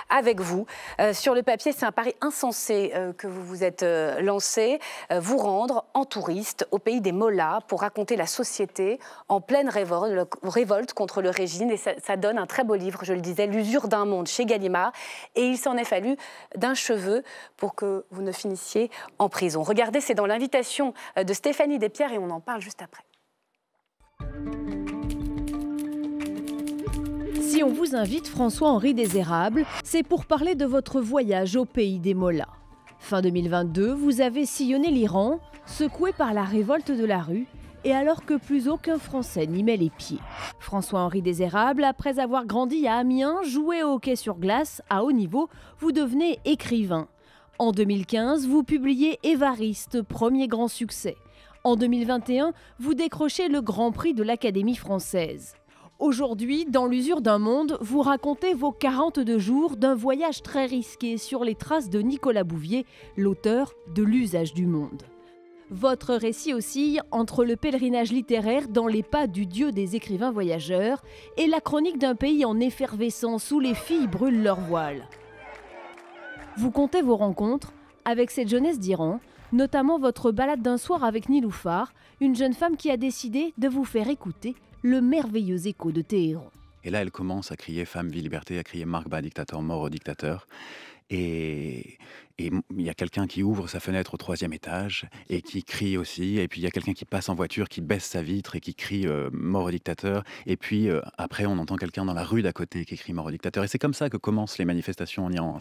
avec vous. Euh, sur le papier, c'est un pari insensé euh, que vous vous êtes euh, lancé, vous rendre en touriste au pays des Mollahs pour raconter la société en pleine révolte, contre le régime. Et ça, ça, donne un très beau livre, je le disais, L'usure d'un monde chez Gallimard. Et il s'en est fallu d'un cheveu pour que vous ne finissiez en prison. Regardez, c'est dans l'invitation de Stéphanie Despierres et on en parle juste après. Si on vous invite François-Henri Désérable, c'est pour parler de votre voyage au pays des Mollahs. Fin 2022, vous avez sillonné l'Iran, secoué par la révolte de la rue, et alors que plus aucun Français n'y met les pieds. François-Henri Désérable, après avoir grandi à Amiens, joué au hockey sur glace à haut niveau, vous devenez écrivain. En 2015, vous publiez Évariste, premier grand succès. En 2021, vous décrochez le Grand Prix de l'Académie française. Aujourd'hui, dans l'usure d'un monde, vous racontez vos 42 jours d'un voyage très risqué sur les traces de Nicolas Bouvier, l'auteur de L'usage du monde. Votre récit oscille entre le pèlerinage littéraire dans les pas du dieu des écrivains voyageurs et la chronique d'un pays en effervescence où les filles brûlent leurs voiles. Vous comptez vos rencontres avec cette jeunesse d'Iran, notamment votre balade d'un soir avec Niloufar, une jeune femme qui a décidé de vous faire écouter le merveilleux écho de Téhéran. Et là, elle commence à crier Femme, vie, liberté, à crier Marc Bas, dictateur, mort au dictateur. Et il y a quelqu'un qui ouvre sa fenêtre au troisième étage et qui crie aussi. Et puis il y a quelqu'un qui passe en voiture, qui baisse sa vitre et qui crie euh, mort au dictateur. Et puis euh, après, on entend quelqu'un dans la rue d'à côté qui crie mort au dictateur. Et c'est comme ça que commencent les manifestations en Iran.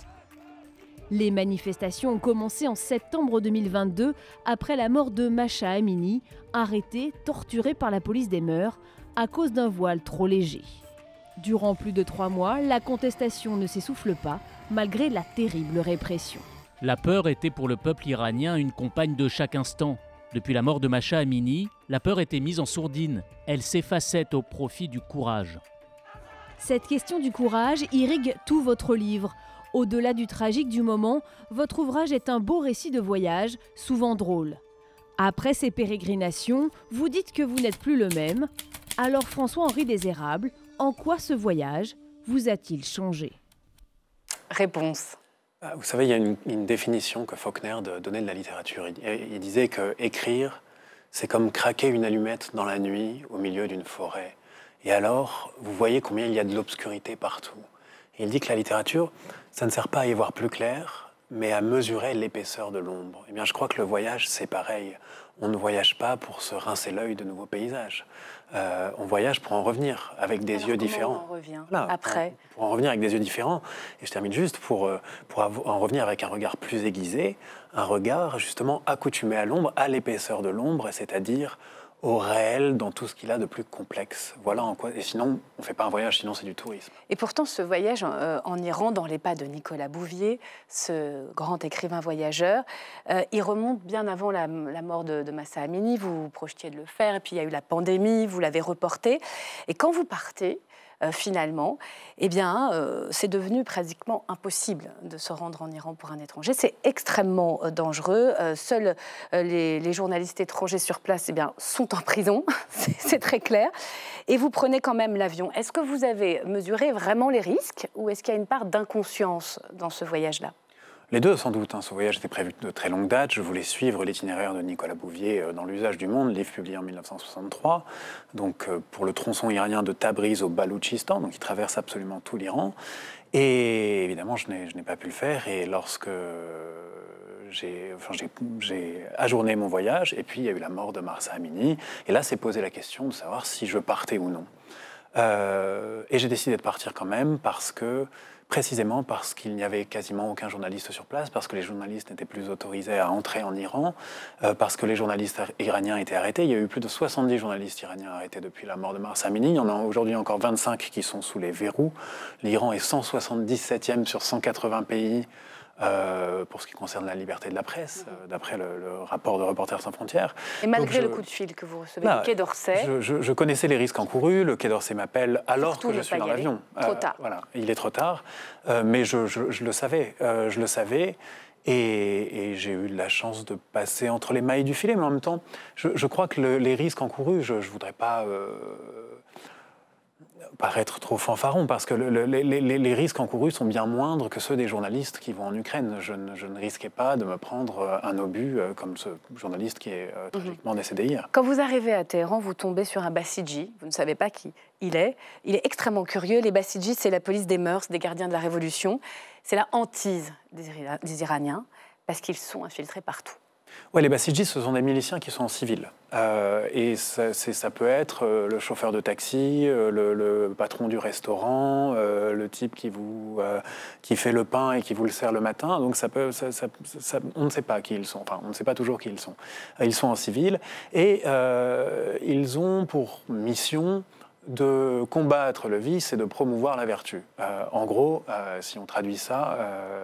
Les manifestations ont commencé en septembre 2022 après la mort de Masha Amini, arrêtée, torturée par la police des mœurs, à cause d'un voile trop léger. Durant plus de trois mois, la contestation ne s'essouffle pas malgré la terrible répression. La peur était pour le peuple iranien une compagne de chaque instant. Depuis la mort de Macha Amini, la peur était mise en sourdine. Elle s'effaçait au profit du courage. Cette question du courage irrigue tout votre livre. Au-delà du tragique du moment, votre ouvrage est un beau récit de voyage, souvent drôle. Après ces pérégrinations, vous dites que vous n'êtes plus le même, alors François-Henri Désérable, en quoi ce voyage vous a-t-il changé Réponse. Bah, vous savez, il y a une, définition que Faulkner donnait de la littérature. Il, disait que écrire, c'est comme craquer une allumette dans la nuit au milieu d'une forêt. Et alors, vous voyez combien il y a de l'obscurité partout. il dit que la littérature, ça ne sert pas à y voir plus clair, mais à mesurer l'épaisseur de l'ombre. Eh bien, je crois que le voyage, c'est pareil. On ne voyage pas pour se rincer l'œil de nouveaux paysages. Euh, on voyage pour en revenir avec des yeux différents. On revient après. Pour, en revenir avec des yeux différents. Et je termine juste pour, euh, pour en revenir avec un regard plus aiguisé, un regard justement accoutumé à l'ombre, à l'épaisseur de l'ombre, c'est-à-dire au réel dans tout ce qu'il a de plus complexe. Voilà en quoi. Et sinon, on ne fait pas un voyage, sinon c'est du tourisme. Et pourtant, ce voyage euh, en Iran, dans les pas de Nicolas Bouvier, ce grand écrivain voyageur, euh, il remonte bien avant la, mort de, Massa Amini. Vous, vous projetiez de le faire, et puis il y a eu la pandémie, vous l'avez reporté. Et quand vous partez, euh, finalement, eh bien, euh, c'est devenu pratiquement impossible de se rendre en Iran pour un étranger. C'est extrêmement euh, dangereux. seuls les, journalistes étrangers sur place eh bien, sont en prison, c'est très clair. Et vous prenez quand même l'avion. Est-ce que vous avez mesuré vraiment les risques ou est-ce qu'il y a une part d'inconscience dans ce voyage-là les deux, sans doute. Hein. Ce voyage était prévu de très longue date. Je voulais suivre l'itinéraire de Nicolas Bouvier euh, dans L'usage du monde, livre publié en 1963. Donc, euh, pour le tronçon iranien de Tabriz au Baloutchistan, donc il traverse absolument tout l'Iran. Et évidemment, je n'ai pas pu le faire. Et lorsque euh, j'ai enfin, ajourné mon voyage, et puis il y a eu la mort de Marsa Amini, et là s'est posé la question de savoir si je partais ou non. et j'ai décidé de partir quand même parce que précisément parce qu'il n'y avait quasiment aucun journaliste sur place, parce que les journalistes n'étaient plus autorisés à entrer en Iran, euh, parce que les journalistes iraniens étaient arrêtés. Il y a eu plus de 70 journalistes iraniens arrêtés depuis la mort de Mars Amini. Il y en a aujourd'hui encore 25 qui sont sous les verrous. L'Iran est 177e sur 180 pays euh, pour ce qui concerne la liberté de la presse, mhm. euh, d'après le, rapport de Reporters sans frontières. Et malgré le coup de fil que vous recevez du Quai d'Orsay je, connaissais les risques encourus, le Quai d'Orsay m'appelle alors que je suis dans l'avion. Euh, trop tard. voilà, il est trop tard, mais je, le savais, je le savais. Et, j'ai eu la chance de passer entre les mailles du filet, mais en même temps, je, crois que les risques encourus, je ne voudrais pas paraître trop fanfaron, parce que les, risques encourus sont bien moindres que ceux des journalistes qui vont en Ukraine. Je ne, risquais pas de me prendre euh, un obus euh, comme ce journaliste qui est euh, mhm. tragiquement décédé hier. Quand vous arrivez à Téhéran, vous tombez sur un Bassidji, vous ne savez pas qui il est. Il est extrêmement curieux. Les Bassidji, c'est la police des mœurs, des gardiens de la Révolution. C'est la hantise des Iraniens, parce qu'ils sont infiltrés partout. Oui, les Basidji ce sont des miliciens qui sont en civil. Euh, et ça, peut être euh, le chauffeur de taxi, euh, le, patron du restaurant, le type qui, vous, qui fait le pain et qui vous le sert le matin. Donc ça peut, on ne sait pas qui ils sont. Enfin, on ne sait pas toujours qui ils sont. Ils sont en civil et ils ont pour mission de combattre le vice et de promouvoir la vertu. en gros, si on traduit ça,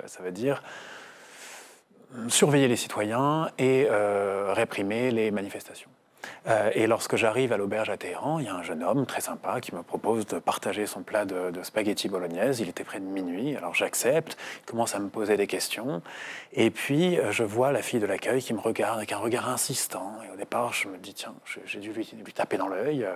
ça veut dire surveiller les citoyens et euh, réprimer les manifestations. Euh, et lorsque j'arrive à l'auberge à Téhéran, il y a un jeune homme très sympa qui me propose de partager son plat de, de spaghetti bolognaise. Il était près de minuit, alors j'accepte. Il commence à me poser des questions. Et puis, euh, je vois la fille de l'accueil qui me regarde avec un regard insistant. Et au départ, je me dis, tiens, j'ai dû lui, taper dans l'œil.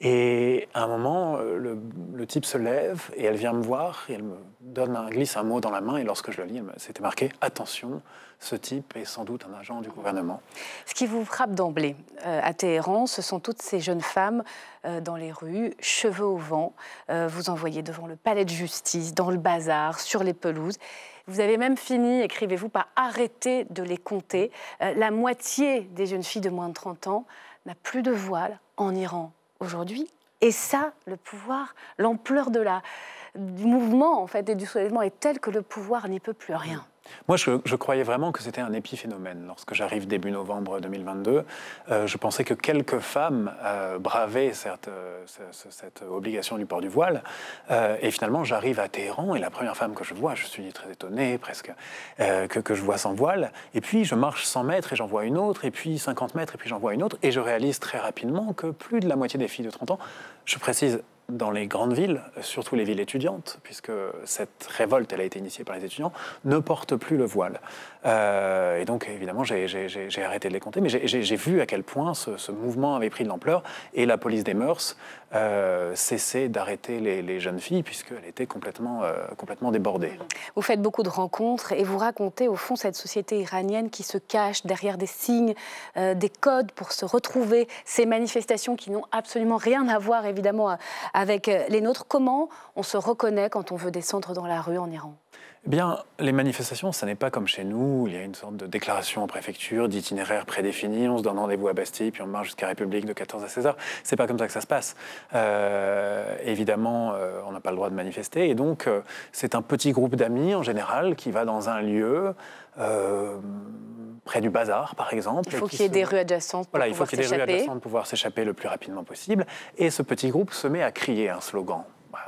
Et à un moment, le, le, type se lève et elle vient me voir. Et elle me donne un, glisse un mot dans la main. Et lorsque je le lis, c'était marqué Attention, ce type est sans doute un agent du gouvernement. Ce qui vous frappe d'emblée euh, à Téhéran, ce sont toutes ces jeunes femmes euh, dans les rues, cheveux au vent. Euh, vous envoyez devant le palais de justice, dans le bazar, sur les pelouses. Vous avez même fini, écrivez-vous, par arrêter de les compter. la moitié des jeunes filles de moins de 30 ans n'a plus de voile en Iran aujourd'hui. Et ça, le pouvoir, l'ampleur de la, du mouvement en fait et du soulèvement est telle que le pouvoir n'y peut plus rien. Moi, je, croyais vraiment que c'était un épiphénomène. Lorsque j'arrive début novembre 2022, euh, je pensais que quelques femmes euh, bravaient cette, euh, cette, obligation du port du voile. et finalement, j'arrive à Téhéran et la première femme que je vois, je suis très étonné presque, que, je vois sans voile. Et puis, je marche 100 mètres et j'en vois une autre, et puis 50 mètres et puis j'en vois une autre. Et je réalise très rapidement que plus de la moitié des filles de 30 ans, je précise dans les grandes villes, surtout les villes étudiantes, puisque cette révolte, elle a été initiée par les étudiants, ne porte plus le voile. Euh, et donc, évidemment, j'ai arrêté de les compter, mais j'ai vu à quel point ce, ce mouvement avait pris de l'ampleur, et la police des mœurs euh, cesser d'arrêter les, jeunes filles puisqu'elles étaient complètement, euh, complètement débordées. Vous faites beaucoup de rencontres et vous racontez au fond cette société iranienne qui se cache derrière des signes, euh, des codes pour se retrouver, ces manifestations qui n'ont absolument rien à voir évidemment avec les nôtres. Comment on se reconnaît quand on veut descendre dans la rue en Iran eh bien, les manifestations, ça n'est pas comme chez nous. Il y a une sorte de déclaration en préfecture, d'itinéraire prédéfini. On se donne rendez-vous à Bastille, puis on marche jusqu'à République de 14 à 16 heures. C'est pas comme ça que ça se passe. Euh, évidemment, euh, on n'a pas le droit de manifester. Et donc, euh, c'est un petit groupe d'amis, en général, qui va dans un lieu. près du bazar, par exemple. Il faut qu'il y ait des rues adjacentes. Pour voilà, il faut qu'il y ait des rues adjacentes pour pouvoir s'échapper le plus rapidement possible. Et ce petit groupe se met à crier un slogan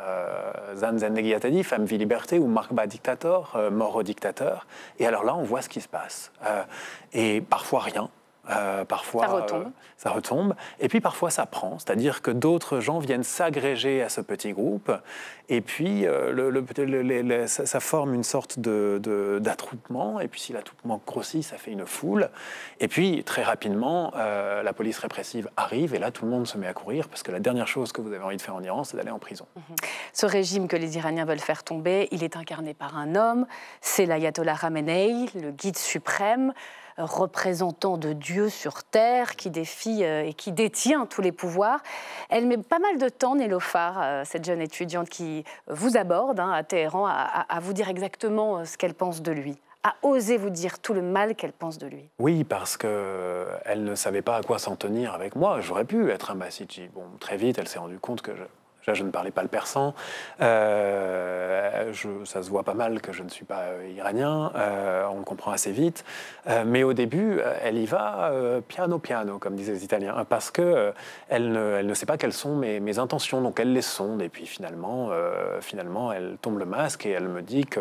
euh, Zan Zendegi Femme vie liberté, ou Marba dictator, euh, mort au dictateur. Et alors là, on voit ce qui se passe. Euh, et parfois rien, euh, parfois, euh, ça retombe. Et puis parfois, ça prend. C'est-à-dire que d'autres gens viennent s'agréger à ce petit groupe. Et puis, euh, le, ça, forme une sorte d'attroupement. De, d'attroupement. et puis, si l'attroupement grossit, ça fait une foule. Et puis, très rapidement, la police répressive arrive. Et là, tout le monde se met à courir. Parce que la dernière chose que vous avez envie de faire en Iran, c'est d'aller en prison. Mhm. Ce régime que les Iraniens veulent faire tomber, il est incarné par un homme. C'est l'ayatollah Khamenei, le guide suprême représentant de Dieu sur Terre qui défie euh, et qui détient tous les pouvoirs. Elle met pas mal de temps, nélophare euh, cette jeune étudiante qui vous aborde hein, à Téhéran, à, vous dire exactement euh, ce qu'elle pense de lui à oser vous dire tout le mal qu'elle pense de lui. Oui, parce que elle ne savait pas à quoi s'en tenir avec moi. J'aurais pu être un basiji. Bon, très vite, elle s'est rendue compte que Là, je ne parlais pas le persan. Euh, ça se voit pas mal que je ne suis pas euh, iranien. Euh, on le comprend assez vite. mais au début, elle y va piano piano, comme disaient les Italiens, parce que elle ne, elle, ne, sait pas quelles sont mes, mes, intentions. Donc elle les sonde. Et puis finalement, finalement, elle tombe le masque et elle me dit que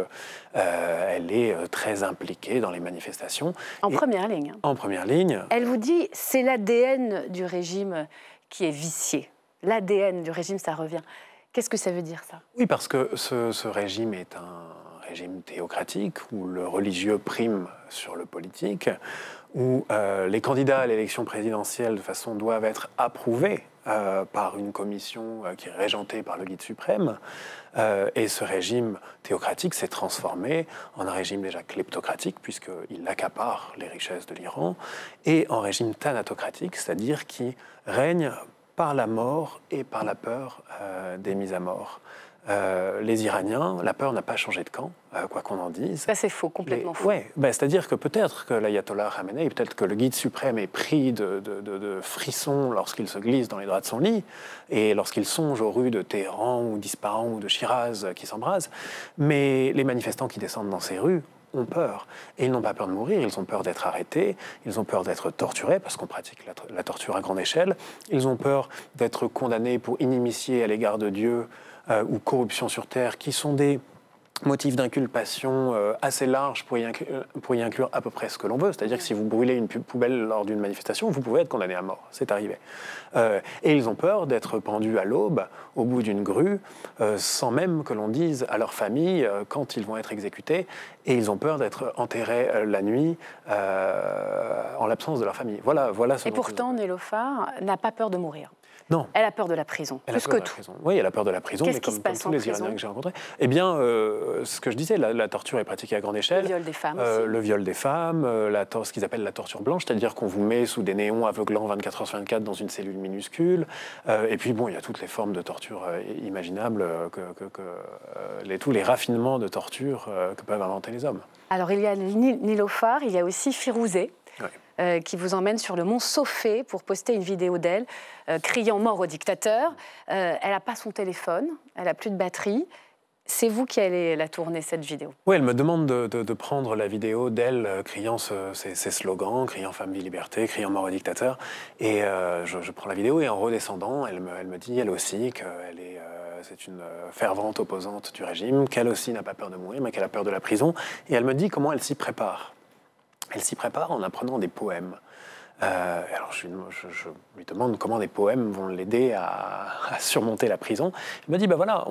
elle est très impliquée dans les manifestations. En première ligne. En première ligne. Elle vous dit, c'est l'ADN du régime qui est vicié l'ADN du régime, ça revient. Qu'est-ce que ça veut dire ça Oui, parce que ce, régime est un régime théocratique où le religieux prime sur le politique, où euh, les candidats à l'élection présidentielle de façon doivent être approuvés euh, par une commission euh, qui est régentée par le guide suprême. et ce régime théocratique s'est transformé en un régime déjà kleptocratique, puisqu'il accapare les richesses de l'Iran, et en régime thanatocratique, c'est-à-dire qui règne par la mort et par la peur euh, des mises à mort. Euh, les Iraniens, la peur n'a pas changé de camp, euh, quoi qu'on en dise. c'est faux, complètement faux. Ouais, bah, c'est-à-dire que peut-être que l'ayatollah Khamenei, peut-être que le guide suprême est pris de, de, de frissons lorsqu'il se glisse dans les draps de son lit et lorsqu'il songe aux rues de Téhéran ou d'Ispahan ou de Shiraz qui s'embrasent. Mais les manifestants qui descendent dans ces rues ont peur. Et ils n'ont pas peur de mourir, ils ont peur d'être arrêtés, ils ont peur d'être torturés, parce qu'on pratique la, torture à grande échelle, ils ont peur d'être condamnés pour inimitié à l'égard de Dieu euh, ou corruption sur Terre, qui sont des motif d'inculpation euh, assez large pour euh, y, inclure à peu près ce que l'on veut. C'est-à-dire que si vous brûlez une poubelle lors d'une manifestation, vous pouvez être condamné à mort. C'est arrivé. Euh, et ils ont peur d'être pendus à l'aube, au bout d'une grue, sans même que l'on dise à leur famille quand ils vont être exécutés. Et ils ont peur d'être enterrés la nuit en l'absence de leur famille. Voilà, voilà Et pourtant, Nélophar n'a pas peur de mourir. Non. Elle a peur de la prison, plus que tout. Oui, elle a peur de la prison, mais comme, tous les Iraniens que j'ai rencontrés. Eh bien, euh, ce que je disais, la, torture est pratiquée à grande échelle. Le viol des femmes. Euh, le viol des femmes, euh, la ce qu'ils appellent la torture blanche, c'est-à-dire qu'on vous met sous des néons aveuglants 24 h 24 dans une cellule minuscule. et puis, bon, il y a toutes les formes de torture imaginables, les, tous les raffinements de torture que peuvent inventer les hommes. Alors, il y a Nilofar, il y a aussi Firouzé, euh, qui vous emmène sur le mont Sophé pour poster une vidéo d'elle euh, criant mort au dictateur. Euh, elle n'a pas son téléphone, elle n'a plus de batterie. C'est vous qui allez la tourner, cette vidéo Oui, elle me demande de, prendre la vidéo d'elle criant ses slogans, criant Femme, vie, liberté, criant mort au dictateur. Et je, prends la vidéo et en redescendant, elle me, dit, elle aussi, qu'elle est, c'est une fervente opposante du régime, qu'elle aussi n'a pas peur de mourir, mais qu'elle a peur de la prison. Et elle me dit comment elle s'y prépare. Elle s'y prépare en apprenant des poèmes. Euh, alors je, lui demande comment des poèmes vont l'aider à, surmonter la prison. Il me dit, ben voilà,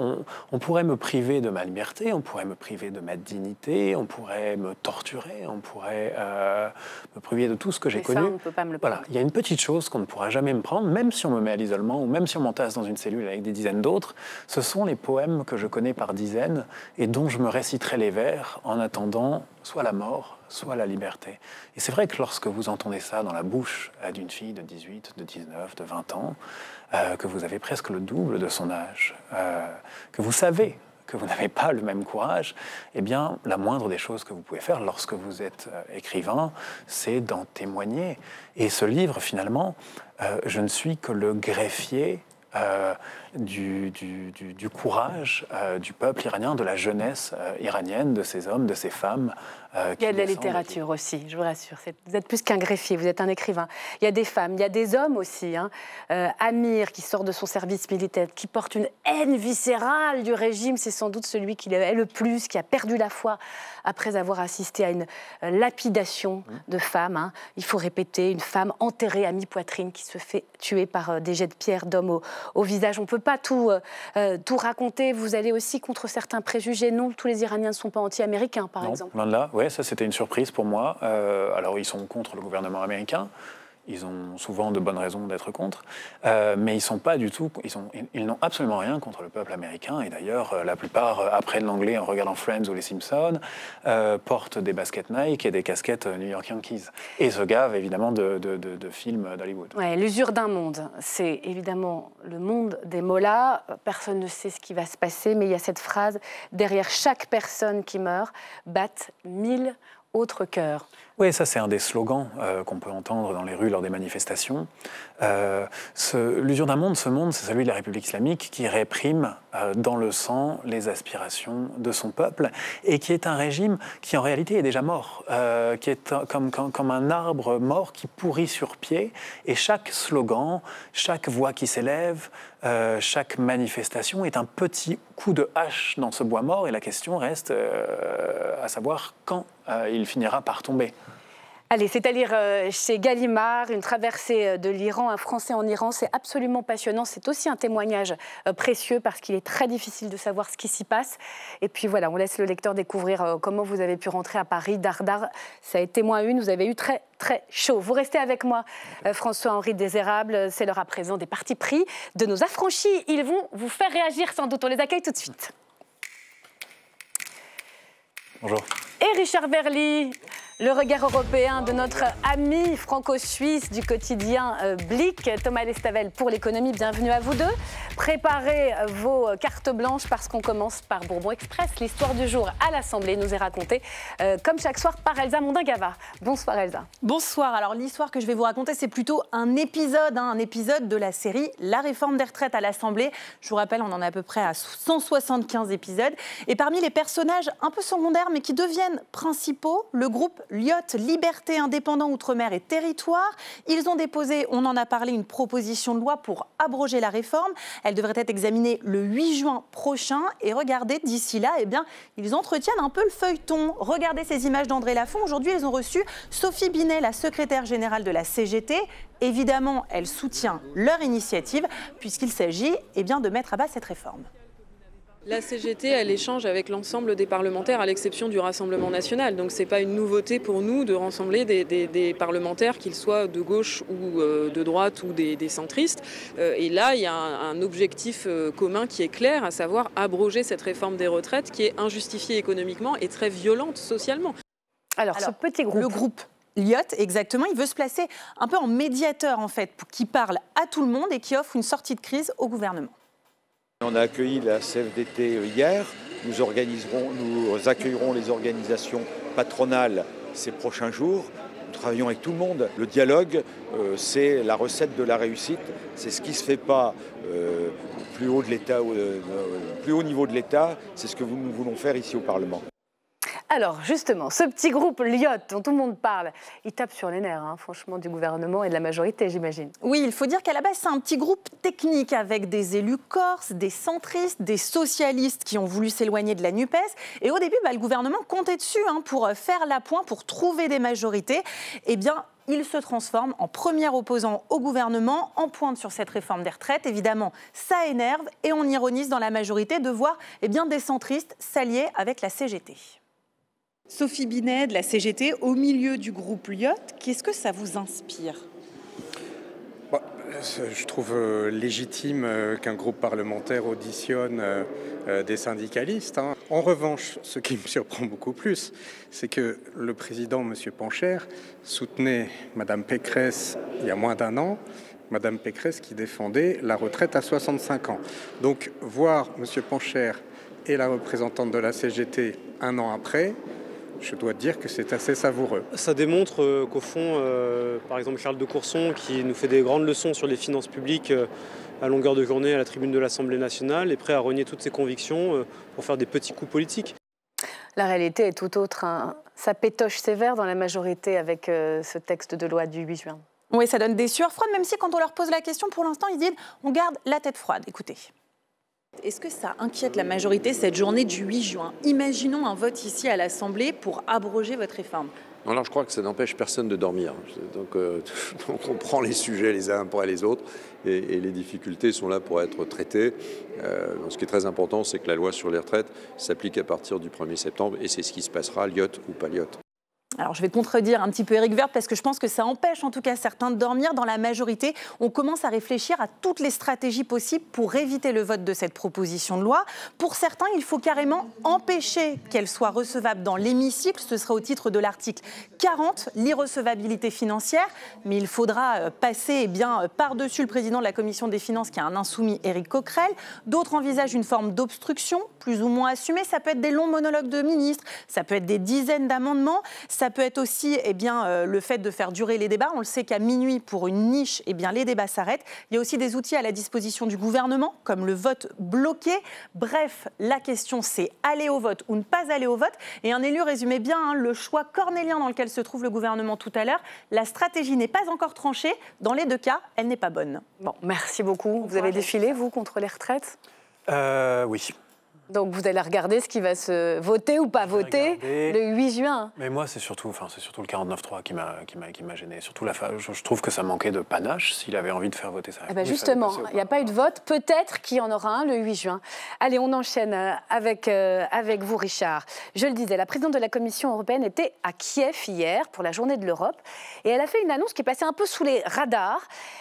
on, pourrait me priver de ma liberté, on pourrait me priver de ma dignité, on pourrait me torturer, on pourrait euh, me priver de tout ce que j'ai connu. voilà, il y a une petite chose qu'on ne pourra jamais me prendre, même si on me met à l'isolement ou même si on m'entasse dans une cellule avec des dizaines d'autres. Ce sont les poèmes que je connais par dizaines et dont je me réciterai les vers en attendant soit la mort, soit la liberté. Et c'est vrai que lorsque vous entendez ça dans la bouche euh, d'une fille de 18, de 19, de 20 ans, euh, que vous avez presque le double de son âge, euh, que vous savez que vous n'avez pas le même courage, eh bien, la moindre des choses que vous pouvez faire lorsque vous êtes écrivain, c'est d'en témoigner. Et ce livre, finalement, je ne suis que le greffier du, du, courage euh, du peuple iranien, de la jeunesse euh, iranienne, de ces hommes, de ces femmes. Euh, il y a de la littérature aussi, je vous rassure. Vous êtes plus qu'un greffier, vous êtes un écrivain. Il y a des femmes, il y a des hommes aussi. Hein. Amir, qui sort de son service militaire, qui porte une haine viscérale du régime, c'est sans doute celui qui est le plus, qui a perdu la foi après avoir assisté à une lapidation mmh. de femmes. Hein. Il faut répéter, une femme enterrée à mi-poitrine qui se fait tuer par des jets de pierre d'hommes au, au visage. On peut pas tout, euh, euh, tout raconter. Vous allez aussi contre certains préjugés. Non, tous les Iraniens ne sont pas anti-américains, par exemple. là. Oui, ça c'était une surprise pour moi. Euh, alors ils sont contre le gouvernement américain ils ont souvent de bonnes raisons d'être contre, euh, mais ils sont pas du tout, ils n'ont ils absolument rien contre le peuple américain. Et d'ailleurs, euh, la plupart euh, apprennent l'anglais en regardant Friends ou Les Simpsons, portent des baskets Nike et des casquettes New York Yankees, et se gavent évidemment de, films d'Hollywood. l'usure d'un monde, c'est évidemment le monde des mollas. Personne ne sait ce qui va se passer, mais il y a cette phrase derrière chaque personne qui meurt, battent mille autre cœur. Oui, ça c'est un des slogans euh, qu'on peut entendre dans les rues lors des manifestations. Euh, L'usure d'un monde, ce monde, c'est celui de la République islamique qui réprime euh, dans le sang les aspirations de son peuple et qui est un régime qui en réalité est déjà mort, euh, qui est comme, comme, comme, un arbre mort qui pourrit sur pied et chaque slogan, chaque voix qui s'élève, chaque manifestation est un petit coup de hache dans ce bois mort et la question reste à savoir quand euh, il finira par tomber. Allez, c'est à lire euh, chez Gallimard, une traversée euh, de l'Iran, un Français en Iran, c'est absolument passionnant, c'est aussi un témoignage précieux parce qu'il est très difficile de savoir ce qui s'y passe. Et puis voilà, on laisse le lecteur découvrir comment vous avez pu rentrer à Paris, Dardar, ça a été moins une, vous avez eu très très chaud. Vous restez avec moi, François-Henri Désérable. c'est l'heure à présent des partis pris de nos affranchis, ils vont vous faire réagir sans doute, on les accueille tout de suite. Bonjour et Richard Berly le regard européen de notre ami franco-suisse du quotidien euh, Blick, Thomas Lestavel pour l'économie. Bienvenue à vous deux. Préparez vos cartes blanches parce qu'on commence par Bourbon Express. L'histoire du jour à l'Assemblée nous est racontée, euh, comme chaque soir, par Elsa Mondingava. Bonsoir Elsa. Bonsoir. Alors l'histoire que je vais vous raconter, c'est plutôt un épisode, hein, un épisode de la série La réforme des retraites à l'Assemblée. Je vous rappelle, on en a à peu près à 175 épisodes. Et parmi les personnages un peu secondaires, mais qui deviennent principaux, le groupe Lyotte, Liberté, Indépendant, Outre-mer et Territoire. Ils ont déposé, on en a parlé, une proposition de loi pour abroger la réforme. Elle devrait être examinée le 8 juin prochain. Et regardez, d'ici là, eh bien, ils entretiennent un peu le feuilleton. Regardez ces images d'André Lafont. Aujourd'hui, ils ont reçu Sophie Binet, la secrétaire générale de la CGT. Évidemment, elle soutient leur initiative puisqu'il s'agit eh bien, de mettre à bas cette réforme. La CGT, elle échange avec l'ensemble des parlementaires, à l'exception du Rassemblement national. Donc ce n'est pas une nouveauté pour nous de rassembler des, parlementaires, qu'ils soient de gauche ou euh, de droite ou des, centristes. Euh, et là, il y a un, objectif euh, commun qui est clair, à savoir abroger cette réforme des retraites qui est injustifiée économiquement et très violente socialement. Alors, ce petit groupe. Le groupe Lyot, exactement, il veut se placer un peu en médiateur, en fait, qui parle à tout le monde et qui offre une sortie de crise au gouvernement. On a accueilli la CFDT hier. Nous, organiserons, nous accueillerons les organisations patronales ces prochains jours. Nous travaillons avec tout le monde. Le dialogue, euh, c'est la recette de la réussite. C'est ce qui ne se fait pas euh, au plus haut de l'État, euh, plus haut niveau de l'État. C'est ce que nous voulons faire ici au Parlement. Alors justement, ce petit groupe Lyotte dont tout le monde parle, il tape sur les nerfs, hein, franchement, du gouvernement et de la majorité, j'imagine. Oui, il faut dire qu'à la base, c'est un petit groupe technique avec des élus corses, des centristes, des socialistes qui ont voulu s'éloigner de la NUPES. Et au début, bah, le gouvernement comptait dessus hein, pour euh, faire l'appoint, pour trouver des majorités. Eh bien, il se transforme en premier opposant au gouvernement, en pointe sur cette réforme des retraites. Évidemment, ça énerve et on ironise dans la majorité de voir eh bien, des centristes s'allier avec la CGT. Sophie Binet de la CGT, au milieu du groupe Lyotte, qu'est-ce que ça vous inspire bah, Je trouve euh, légitime euh, qu'un groupe parlementaire auditionne euh, des syndicalistes. Hein. En revanche, ce qui me surprend beaucoup plus, c'est que le président, M. Pancher, soutenait Mme Pécresse il y a moins d'un an, Madame Pécresse qui défendait la retraite à 65 ans. Donc voir M. Pancher et la représentante de la CGT un an après, je dois dire que c'est assez savoureux. Ça démontre euh, qu'au fond, euh, par exemple Charles de Courson, qui nous fait des grandes leçons sur les finances publiques euh, à longueur de journée à la tribune de l'Assemblée nationale, est prêt à renier toutes ses convictions pour faire des petits coups politiques. La réalité est tout autre. Hein. Ça pétoche sévère dans la majorité avec ce texte de loi du 8 juin. Oui, ça donne des sueurs froides, même si quand on leur pose la question, pour l'instant, ils disent on garde la tête froide. Écoutez. Est-ce que ça inquiète la majorité cette journée du 8 juin Imaginons un vote ici à l'Assemblée pour abroger votre réforme. alors je crois que ça n'empêche personne de dormir. Hein. Donc, euh, on prend les sujets les uns après les autres et, les difficultés sont là pour être traitées. Euh, ce qui est très important, c'est que la loi sur les retraites s'applique à partir du 1er septembre et c'est ce qui se passera, liotte ou pas alors je vais contredire un petit peu Eric Verde parce que je pense que ça empêche en tout cas certains de dormir. Dans la majorité, on commence à réfléchir à toutes les stratégies possibles pour éviter le vote de cette proposition de loi. Pour certains, il faut carrément empêcher qu'elle soit recevable dans l'hémicycle. Ce sera au titre de l'article 40, l'irrecevabilité financière. Mais il faudra euh, passer eh bien euh, par-dessus le président de la commission des finances qui est un insoumis, Eric Coquerel. D'autres envisagent une forme d'obstruction plus ou moins assumée. Ça peut être des longs monologues de ministres, ça peut être des dizaines d'amendements. Ça peut être aussi eh bien, euh, le fait de faire durer les débats. On le sait qu'à minuit, pour une niche, eh bien, les débats s'arrêtent. Il y a aussi des outils à la disposition du gouvernement, comme le vote bloqué. Bref, la question, c'est aller au vote ou ne pas aller au vote. Et un élu résumait bien hein, le choix cornélien dans lequel se trouve le gouvernement tout à l'heure. La stratégie n'est pas encore tranchée. Dans les deux cas, elle n'est pas bonne. Bon, merci beaucoup. Vous avez défilé, vous, contre les retraites euh, Oui. Donc vous allez regarder ce qui va se voter ou pas voter le 8 juin. Mais moi, c'est surtout, enfin, c'est surtout le 49.3 qui m'a, qui m'a, gêné. Surtout la, je, je, trouve que ça manquait de panache. S'il avait envie de faire voter eh ben, ça. justement, il n'y a pas eu de vote. Peut-être qu'il y en aura un le 8 juin. Allez, on enchaîne euh, avec euh, avec vous, Richard. Je le disais, la présidente de la Commission européenne était à Kiev hier pour la Journée de l'Europe et elle a fait une annonce qui est passée un peu sous les radars.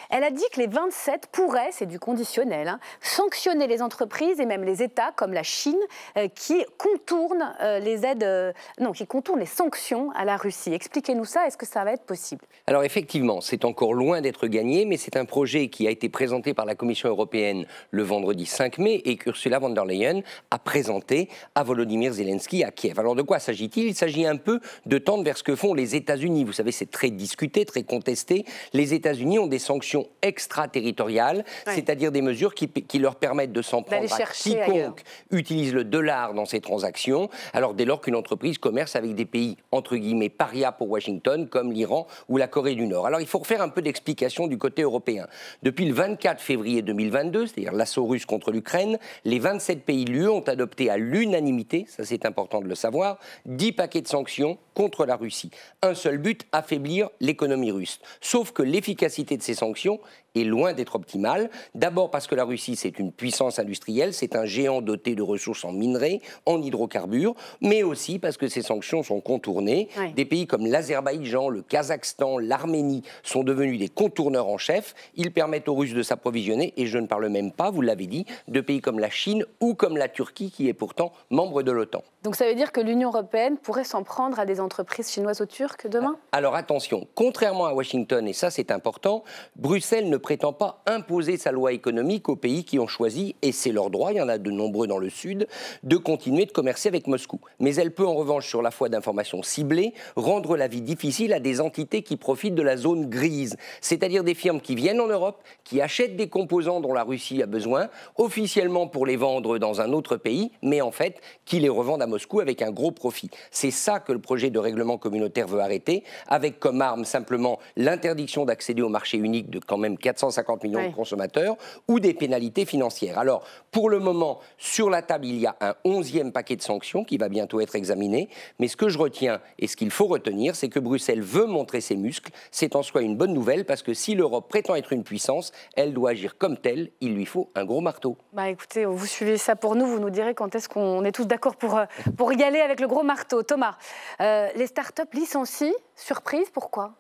Elle a dit que les 27 pourraient, c'est du conditionnel, hein, sanctionner les entreprises et même les États comme la Chine Chine euh, qui contourne euh, les aides, euh, non, qui contourne les sanctions à la Russie. Expliquez-nous ça, est-ce que ça va être possible Alors effectivement, c'est encore loin d'être gagné, mais c'est un projet qui a été présenté par la Commission européenne le vendredi 5 mai et qu'Ursula von der Leyen a présenté à Volodymyr Zelensky à Kiev. Alors de quoi s'agit-il Il, s'agit un peu de tendre vers ce que font les États-Unis. Vous savez, c'est très discuté, très contesté. Les États-Unis ont des sanctions extraterritoriales, c'est-à-dire des mesures qui, leur permettent de s'en prendre à quiconque utilise le dollar dans ses transactions, alors dès lors qu'une entreprise commerce avec des pays, entre guillemets, paria pour Washington, comme l'Iran ou la Corée du Nord. Alors il faut refaire un peu d'explication du côté européen. Depuis le 24 février 2022, c'est-à-dire l'assaut russe contre l'Ukraine, les 27 pays l'UE ont adopté à l'unanimité, ça c'est important de le savoir, 10 paquets de sanctions contre la Russie. Un seul but, affaiblir l'économie russe. Sauf que l'efficacité de ces sanctions est loin d'être optimale. D'abord parce que la Russie, c'est une puissance industrielle, c'est un géant doté de ressources en minerais, en hydrocarbures, mais aussi parce que ces sanctions sont contournées. Des pays comme l'Azerbaïdjan, le Kazakhstan, l'Arménie sont devenus des contourneurs en chef. Ils permettent aux Russes de s'approvisionner, et je ne parle même pas, vous l'avez dit, de pays comme la Chine ou comme la Turquie, qui est pourtant membre de l'OTAN. Donc ça veut dire que l'Union européenne pourrait s'en prendre à des entreprises chinoises ou turques demain Alors attention, contrairement à Washington, et ça c'est important, Bruxelles ne prétend pas imposer sa loi économique aux pays qui ont choisi, et c'est leur droit, il y en a de nombreux dans le Sud, de continuer de commercer avec Moscou. Mais elle peut en revanche, sur la foi d'informations ciblées, rendre la vie difficile à des entités qui profitent de la zone grise, c'est-à-dire des firmes qui viennent en Europe, qui achètent des composants dont la Russie a besoin, officiellement pour les vendre dans un autre pays, mais en fait qui les revendent à Moscou avec un gros profit. C'est ça que le projet de règlement communautaire veut arrêter, avec comme arme simplement l'interdiction d'accéder au marché unique de quand même 4 450 millions de consommateurs, ou des pénalités financières. Alors, pour le moment, sur la table, il y a un onzième paquet de sanctions qui va bientôt être examiné. Mais ce que je retiens et ce qu'il faut retenir, c'est que Bruxelles veut montrer ses muscles. C'est en soi une bonne nouvelle parce que si l'Europe prétend être une puissance, elle doit agir comme telle. Il lui faut un gros marteau. Bah écoutez, vous suivez ça pour nous. Vous nous direz quand est-ce qu'on est tous d'accord pour, euh, pour y aller avec le gros marteau. Thomas, euh, les les up licencient. Surprise, pourquoi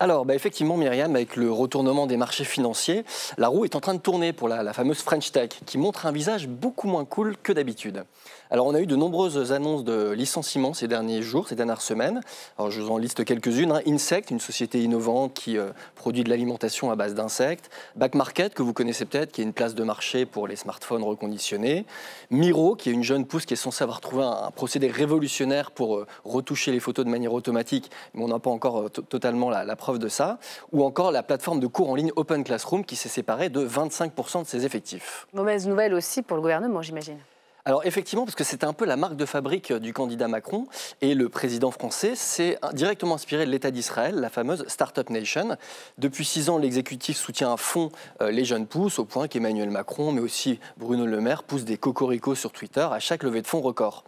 alors, bah, effectivement, Myriam, avec le retournement des marchés financiers, la roue est en train de tourner pour la, la fameuse French Tech, qui montre un visage beaucoup moins cool que d'habitude. Alors, on a eu de nombreuses annonces de licenciements ces derniers jours, ces dernières semaines. Alors, je vous en liste quelques-unes. Hein. Insect, une société innovante qui euh, produit de l'alimentation à base d'insectes. Back Market, que vous connaissez peut-être, qui est une place de marché pour les smartphones reconditionnés. Miro, qui est une jeune pousse qui est censée avoir trouvé un, procédé révolutionnaire pour euh, retoucher les photos de manière automatique, mais on n'a pas encore euh, totalement la, preuve de ça. Ou encore la plateforme de cours en ligne Open Classroom, qui s'est séparée de 25% de ses effectifs. Mauvaise nouvelle aussi pour le gouvernement, j'imagine alors effectivement, parce que c'est un peu la marque de fabrique euh, du candidat Macron, et le président français c'est euh, directement inspiré de l'État d'Israël, la fameuse Startup Nation. Depuis six ans, l'exécutif soutient à fond euh, les jeunes pousses, au point qu'Emmanuel Macron, mais aussi Bruno Le Maire, poussent des cocoricos sur Twitter à chaque levée de fonds record.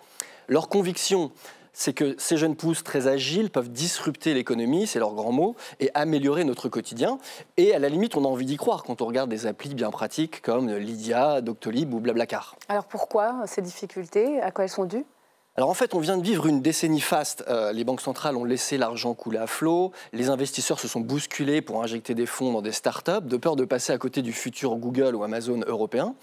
Leur conviction c'est que ces jeunes pousses très agiles peuvent disrupter l'économie, c'est leur grand mot, et améliorer notre quotidien. Et à la limite, on a envie d'y croire quand on regarde des applis bien pratiques comme Lydia, Doctolib ou Blablacar. Alors pourquoi ces difficultés À quoi elles sont dues alors en fait, on vient de vivre une décennie faste. Euh, les banques centrales ont laissé l'argent couler à flot, les investisseurs se sont bousculés pour injecter des fonds dans des startups, de peur de passer à côté du futur Google ou Amazon européen.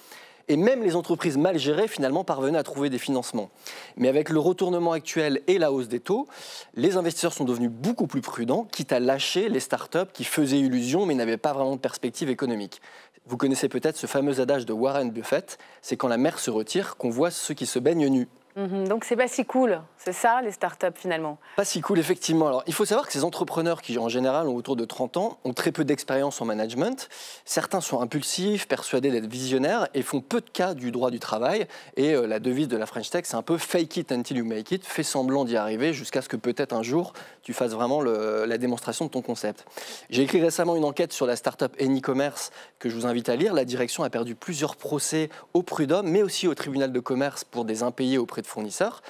Et même les entreprises mal gérées, finalement, parvenaient à trouver des financements. Mais avec le retournement actuel et la hausse des taux, les investisseurs sont devenus beaucoup plus prudents, quitte à lâcher les startups qui faisaient illusion mais n'avaient pas vraiment de perspective économique. Vous connaissez peut-être ce fameux adage de Warren Buffett, c'est quand la mer se retire qu'on voit ceux qui se baignent nus. Mhm. donc c'est pas si cool, c'est ça les startups finalement Pas si cool effectivement. Alors il faut savoir que ces entrepreneurs qui en général ont autour de 30 ans ont très peu d'expérience en management. Certains sont impulsifs, persuadés d'être visionnaires et font peu de cas du droit du travail. Et euh, la devise de la French Tech c'est un peu fake it until you make it, fais semblant d'y arriver jusqu'à ce que peut-être un jour tu fasses vraiment la démonstration de ton concept. J'ai écrit récemment une enquête sur la startup Anycommerce que je vous invite à lire. La direction a perdu plusieurs procès au prud'homme mais aussi au tribunal de commerce pour des impayés auprès de fournisseurs.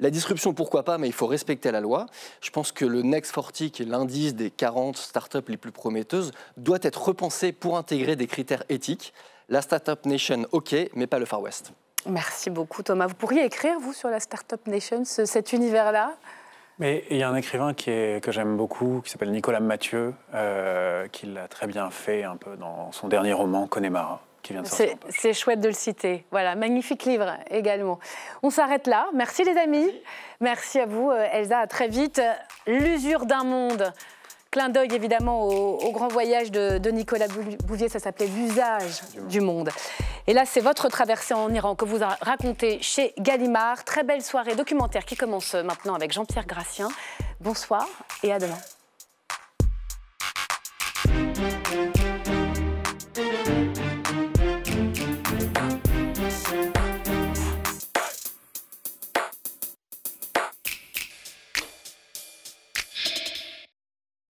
La disruption, pourquoi pas, mais il faut respecter la loi. Je pense que le Next 40, qui est l'indice des 40 startups les plus prometteuses, doit être repensé pour intégrer des critères éthiques. La Startup Nation, ok, mais pas le Far West. Merci beaucoup Thomas. Vous pourriez écrire, vous, sur la Startup Nation, cet univers-là mais il y a un écrivain que j'aime beaucoup, qui s'appelle Nicolas Mathieu, euh, qui l'a très bien fait un peu dans son dernier roman, Connemara. C'est chouette de le citer. Voilà, magnifique livre également. On s'arrête là. Merci les amis. Merci, à vous, euh, Elsa. À très vite. L'usure d'un monde. Clin d'œil évidemment au, grand voyage de, de Nicolas Bouvier, ça s'appelait L'usage du monde. Et là, c'est votre traversée en Iran que vous racontez chez Gallimard. Très belle soirée documentaire qui commence maintenant avec Jean-Pierre Gracien. Bonsoir et à demain.